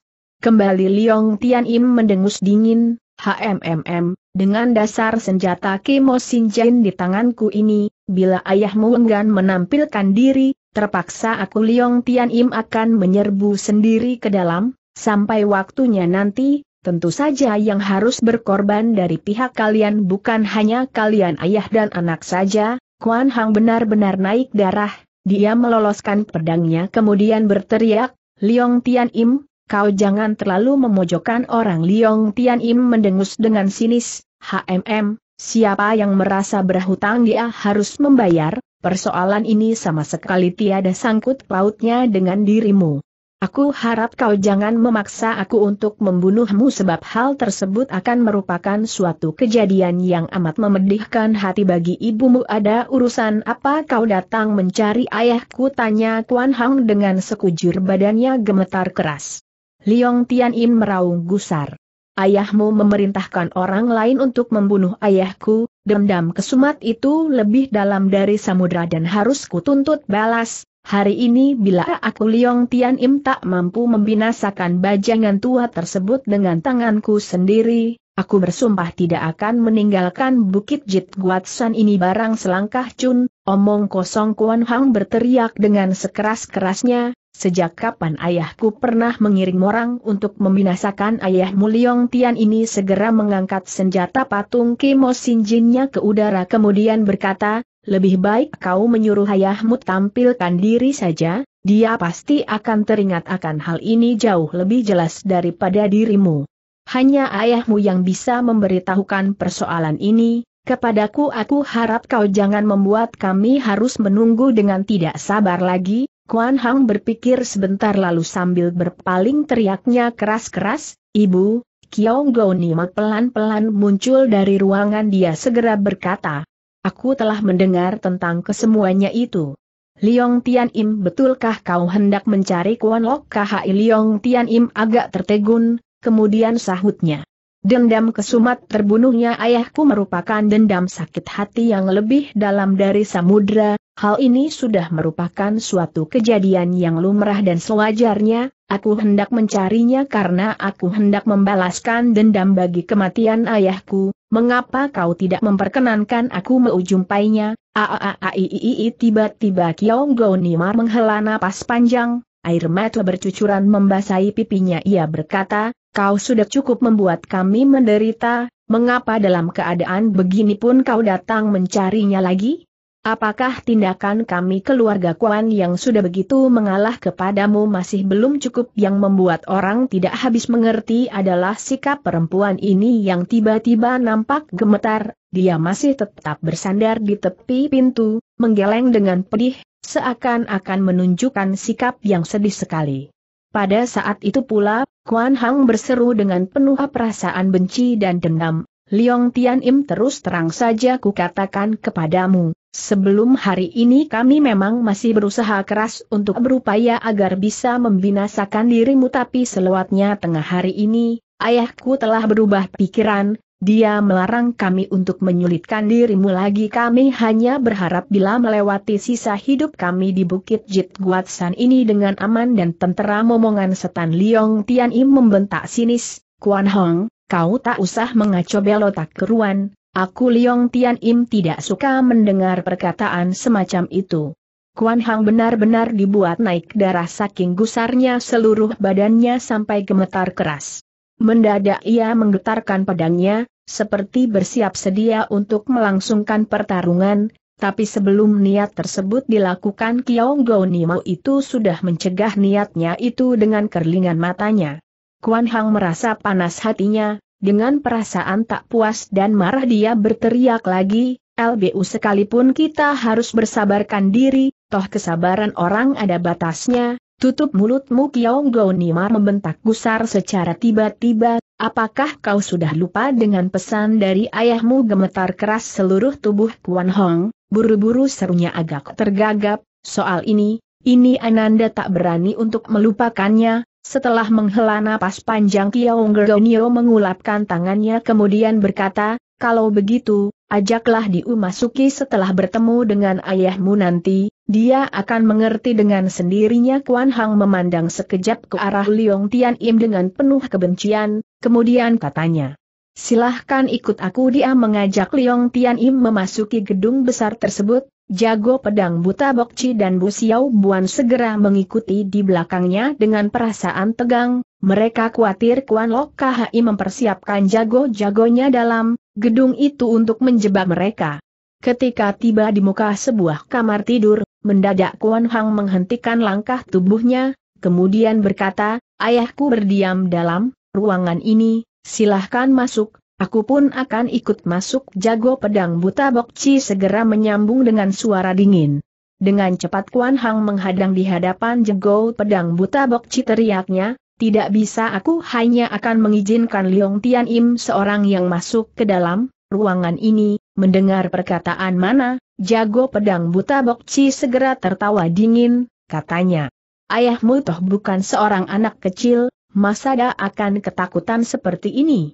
Kembali Liong Tian Im mendengus dingin, HMMM, dengan dasar senjata Kemo Sinjain di tanganku ini, bila ayahmu enggan menampilkan diri, terpaksa aku Liong Tian Im akan menyerbu sendiri ke dalam, sampai waktunya nanti, tentu saja yang harus berkorban dari pihak kalian bukan hanya kalian ayah dan anak saja, Kuan Hang benar-benar naik darah, dia meloloskan pedangnya kemudian berteriak, Liong Tian Im, Kau jangan terlalu memojokkan orang Liong Tian Im mendengus dengan sinis, HMM, siapa yang merasa berhutang dia harus membayar, persoalan ini sama sekali tiada sangkut pautnya dengan dirimu. Aku harap kau jangan memaksa aku untuk membunuhmu sebab hal tersebut akan merupakan suatu kejadian yang amat memedihkan hati bagi ibumu ada urusan apa kau datang mencari ayahku tanya Kuan Hang dengan sekujur badannya gemetar keras. Liong Tian meraung gusar. Ayahmu memerintahkan orang lain untuk membunuh ayahku, dendam kesumat itu lebih dalam dari samudra dan harus kutuntut balas. Hari ini bila aku Liong Tian Im tak mampu membinasakan bajangan tua tersebut dengan tanganku sendiri, aku bersumpah tidak akan meninggalkan Bukit Jit San ini barang selangkah cun, omong kosong Kuan Hang berteriak dengan sekeras-kerasnya, Sejak kapan ayahku pernah mengirim orang untuk membinasakan ayahmu Liong Tian ini segera mengangkat senjata patung Kimo Sinjinnya ke udara kemudian berkata, lebih baik kau menyuruh ayahmu tampilkan diri saja, dia pasti akan teringat akan hal ini jauh lebih jelas daripada dirimu. Hanya ayahmu yang bisa memberitahukan persoalan ini, kepadaku aku harap kau jangan membuat kami harus menunggu dengan tidak sabar lagi, Kuan Hang berpikir sebentar lalu sambil berpaling teriaknya keras-keras, Ibu, Kiong Gonimak pelan-pelan muncul dari ruangan dia segera berkata, Aku telah mendengar tentang kesemuanya itu. Liong Tian Im betulkah kau hendak mencari Kuan Lok Kahai Liong Tian Im agak tertegun, kemudian sahutnya. Dendam kesumat terbunuhnya ayahku merupakan dendam sakit hati yang lebih dalam dari samudra, Hal ini sudah merupakan suatu kejadian yang lumrah dan sewajarnya, aku hendak mencarinya karena aku hendak membalaskan dendam bagi kematian ayahku, mengapa kau tidak memperkenankan aku meujumpainya, aaaaiii tiba-tiba Kionggo Nimar menghela napas panjang, air mata bercucuran membasahi pipinya ia berkata, kau sudah cukup membuat kami menderita, mengapa dalam keadaan begini pun kau datang mencarinya lagi? Apakah tindakan kami keluarga Kuan yang sudah begitu mengalah kepadamu masih belum cukup yang membuat orang tidak habis mengerti adalah sikap perempuan ini yang tiba-tiba nampak gemetar, dia masih tetap bersandar di tepi pintu, menggeleng dengan pedih, seakan-akan menunjukkan sikap yang sedih sekali. Pada saat itu pula, Kuan Hang berseru dengan penuh perasaan benci dan dendam, Liong Tian Im terus terang saja kukatakan kepadamu, sebelum hari ini kami memang masih berusaha keras untuk berupaya agar bisa membinasakan dirimu tapi selewatnya tengah hari ini, ayahku telah berubah pikiran, dia melarang kami untuk menyulitkan dirimu lagi kami hanya berharap bila melewati sisa hidup kami di Bukit Jit Guatsan ini dengan aman dan tentera momongan setan Liong Tian Im membentak sinis, Kuan Hong, Kau tak usah mengacau belotak keruan, aku Liong Tian Im tidak suka mendengar perkataan semacam itu. Kuan Hang benar-benar dibuat naik darah saking gusarnya seluruh badannya sampai gemetar keras. Mendadak ia menggetarkan pedangnya, seperti bersiap sedia untuk melangsungkan pertarungan, tapi sebelum niat tersebut dilakukan Kiong Nimo itu sudah mencegah niatnya itu dengan kerlingan matanya. Kuan Hang merasa panas hatinya, dengan perasaan tak puas dan marah dia berteriak lagi, LBU sekalipun kita harus bersabarkan diri, toh kesabaran orang ada batasnya, tutup mulutmu Kiong Nimar membentak gusar secara tiba-tiba, apakah kau sudah lupa dengan pesan dari ayahmu gemetar keras seluruh tubuh Kuan Hong, buru-buru serunya agak tergagap, soal ini, ini Ananda tak berani untuk melupakannya, setelah menghela napas panjang Kiaung Gergonio mengulapkan tangannya kemudian berkata, kalau begitu, ajaklah Diu Masuki setelah bertemu dengan ayahmu nanti, dia akan mengerti dengan sendirinya Kuan Hang memandang sekejap ke arah Liong Tian Im dengan penuh kebencian, kemudian katanya. Silahkan ikut aku dia mengajak Liong Tian Im memasuki gedung besar tersebut, Jago pedang buta Bokci dan Bu Xiao Buan segera mengikuti di belakangnya dengan perasaan tegang, mereka khawatir Kuan Lok KHI mempersiapkan jago-jagonya dalam gedung itu untuk menjebak mereka. Ketika tiba di muka sebuah kamar tidur, mendadak Kuan Hang menghentikan langkah tubuhnya, kemudian berkata, Ayahku berdiam dalam ruangan ini, silahkan masuk, Aku pun akan ikut masuk jago pedang buta Bokci segera menyambung dengan suara dingin. Dengan cepat Kuan Hang menghadang di hadapan jago pedang buta Bokci teriaknya, tidak bisa aku hanya akan mengizinkan Liong Tian Im seorang yang masuk ke dalam ruangan ini, mendengar perkataan mana, jago pedang buta Bokci segera tertawa dingin, katanya. Ayahmu toh bukan seorang anak kecil, masa dah akan ketakutan seperti ini.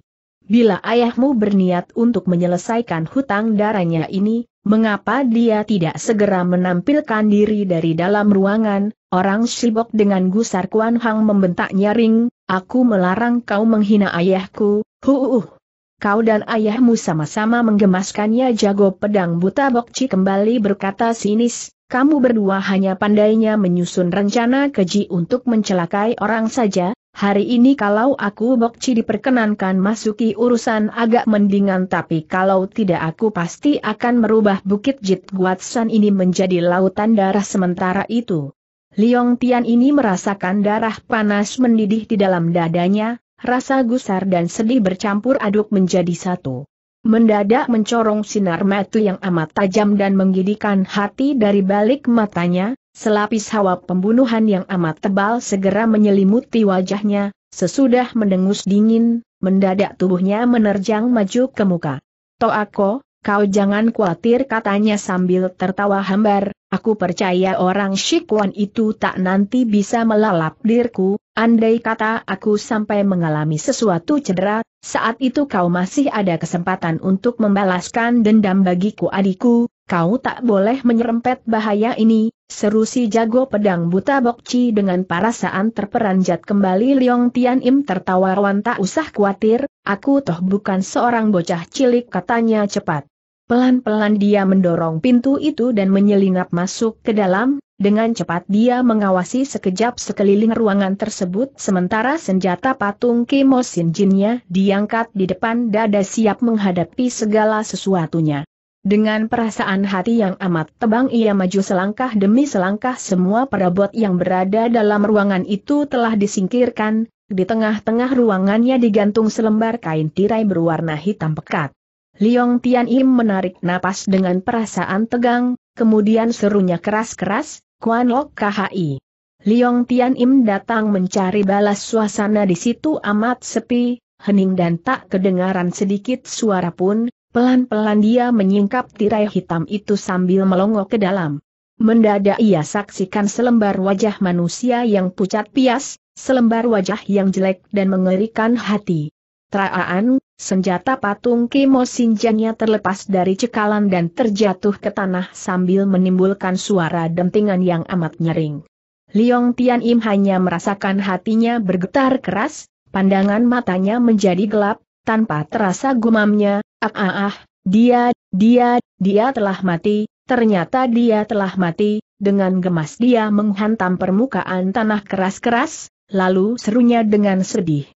Bila ayahmu berniat untuk menyelesaikan hutang darahnya ini, mengapa dia tidak segera menampilkan diri dari dalam ruangan? Orang sibok dengan gusar Kuan Hang membentak nyaring, aku melarang kau menghina ayahku, Huuuh, Kau dan ayahmu sama-sama menggemaskannya jago pedang buta Bokci kembali berkata sinis, kamu berdua hanya pandainya menyusun rencana keji untuk mencelakai orang saja, Hari ini kalau aku Bokci diperkenankan masuki urusan agak mendingan tapi kalau tidak aku pasti akan merubah Bukit Jit Guatsan ini menjadi lautan darah sementara itu. Liong Tian ini merasakan darah panas mendidih di dalam dadanya, rasa gusar dan sedih bercampur aduk menjadi satu. Mendadak mencorong sinar mata yang amat tajam dan menggidikan hati dari balik matanya, selapis hawa pembunuhan yang amat tebal segera menyelimuti wajahnya, sesudah mendengus dingin, mendadak tubuhnya menerjang maju ke muka. Toako, kau jangan khawatir katanya sambil tertawa hambar, aku percaya orang Shikwan itu tak nanti bisa melalap dirku, Andai kata aku sampai mengalami sesuatu cedera, saat itu kau masih ada kesempatan untuk membalaskan dendam bagiku adikku, kau tak boleh menyerempet bahaya ini, seru si jago pedang buta Bokci dengan parasaan terperanjat kembali Liong Tian Im tertawa rawan tak usah khawatir, aku toh bukan seorang bocah cilik katanya cepat. Pelan-pelan dia mendorong pintu itu dan menyelinap masuk ke dalam, dengan cepat dia mengawasi sekejap sekeliling ruangan tersebut sementara senjata patung Kimo Sinjinnya diangkat di depan dada siap menghadapi segala sesuatunya. Dengan perasaan hati yang amat tebang ia maju selangkah demi selangkah semua perabot yang berada dalam ruangan itu telah disingkirkan, di tengah-tengah ruangannya digantung selembar kain tirai berwarna hitam pekat. Liong Tian Im menarik napas dengan perasaan tegang, kemudian serunya keras-keras, Kuan Lok KHI. Liong Tian Im datang mencari balas suasana di situ amat sepi, hening dan tak kedengaran sedikit suara pun, pelan-pelan dia menyingkap tirai hitam itu sambil melongo ke dalam. Mendadak ia saksikan selembar wajah manusia yang pucat pias, selembar wajah yang jelek dan mengerikan hati. Traaan, senjata patung Kimo Sinjanya terlepas dari cekalan dan terjatuh ke tanah sambil menimbulkan suara dentingan yang amat nyering. Liong Tian Im hanya merasakan hatinya bergetar keras, pandangan matanya menjadi gelap, tanpa terasa gumamnya, ah ah ah, dia, dia, dia telah mati, ternyata dia telah mati, dengan gemas dia menghantam permukaan tanah keras-keras, lalu serunya dengan sedih.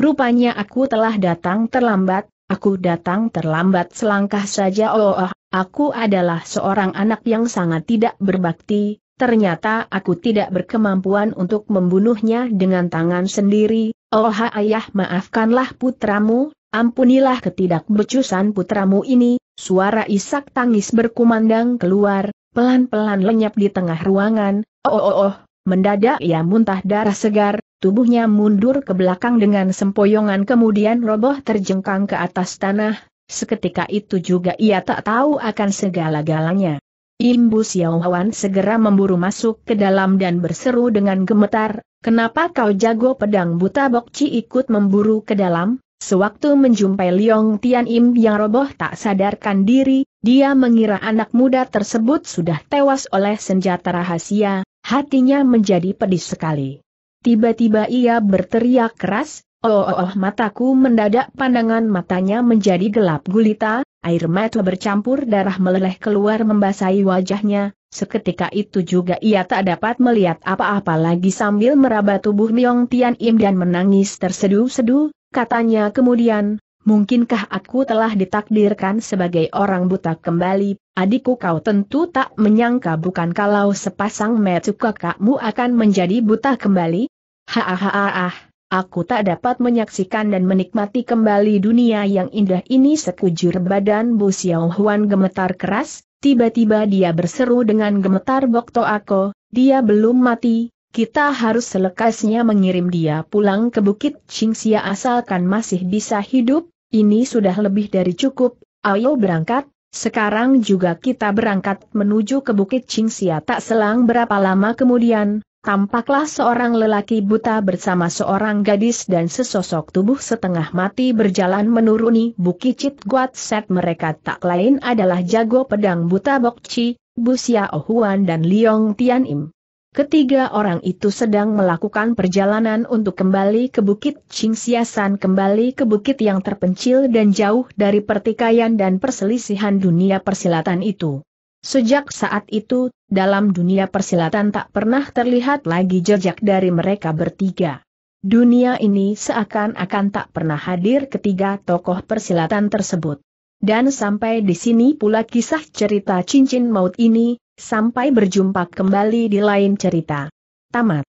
Rupanya aku telah datang terlambat, aku datang terlambat selangkah saja oh, oh aku adalah seorang anak yang sangat tidak berbakti, Ternyata aku tidak berkemampuan untuk membunuhnya dengan tangan sendiri. Oh ayah maafkanlah putramu, ampunilah ketidakbecusan putramu ini. Suara isak tangis berkumandang keluar, pelan-pelan lenyap di tengah ruangan. Oh oh oh, mendadak ia muntah darah segar, tubuhnya mundur ke belakang dengan sempoyongan kemudian roboh terjengkang ke atas tanah, seketika itu juga ia tak tahu akan segala-galanya. Imbu Xiaohuan segera memburu masuk ke dalam dan berseru dengan gemetar, kenapa kau jago pedang buta Bokci ikut memburu ke dalam? Sewaktu menjumpai Liong Tian Im yang roboh tak sadarkan diri, dia mengira anak muda tersebut sudah tewas oleh senjata rahasia, hatinya menjadi pedih sekali. Tiba-tiba ia berteriak keras, oh, oh, oh mataku mendadak pandangan matanya menjadi gelap gulita, air mata bercampur darah meleleh keluar membasahi wajahnya, seketika itu juga ia tak dapat melihat apa-apa lagi sambil meraba tubuh Myong Tian Im dan menangis terseduh-seduh, katanya kemudian, Mungkinkah aku telah ditakdirkan sebagai orang buta kembali, adikku kau tentu tak menyangka bukan kalau sepasang metu kakakmu akan menjadi buta kembali? Hahaha, aku tak dapat menyaksikan dan menikmati kembali dunia yang indah ini sekujur badan Bu Xiao Huan gemetar keras, tiba-tiba dia berseru dengan gemetar Bokto aku. dia belum mati, kita harus selekasnya mengirim dia pulang ke Bukit Qingxia asalkan masih bisa hidup, ini sudah lebih dari cukup, ayo berangkat, sekarang juga kita berangkat menuju ke Bukit Cingsia tak selang berapa lama kemudian, tampaklah seorang lelaki buta bersama seorang gadis dan sesosok tubuh setengah mati berjalan menuruni Bukit Chitguat Set mereka tak lain adalah jago pedang buta Bokci, Busia Ohuan dan Liong Tianim. Ketiga orang itu sedang melakukan perjalanan untuk kembali ke Bukit Cingsiasan kembali ke bukit yang terpencil dan jauh dari pertikaian dan perselisihan dunia persilatan itu. Sejak saat itu, dalam dunia persilatan tak pernah terlihat lagi jejak dari mereka bertiga. Dunia ini seakan-akan tak pernah hadir ketiga tokoh persilatan tersebut. Dan sampai di sini pula kisah cerita cincin maut ini, Sampai berjumpa kembali di lain cerita. Tamat.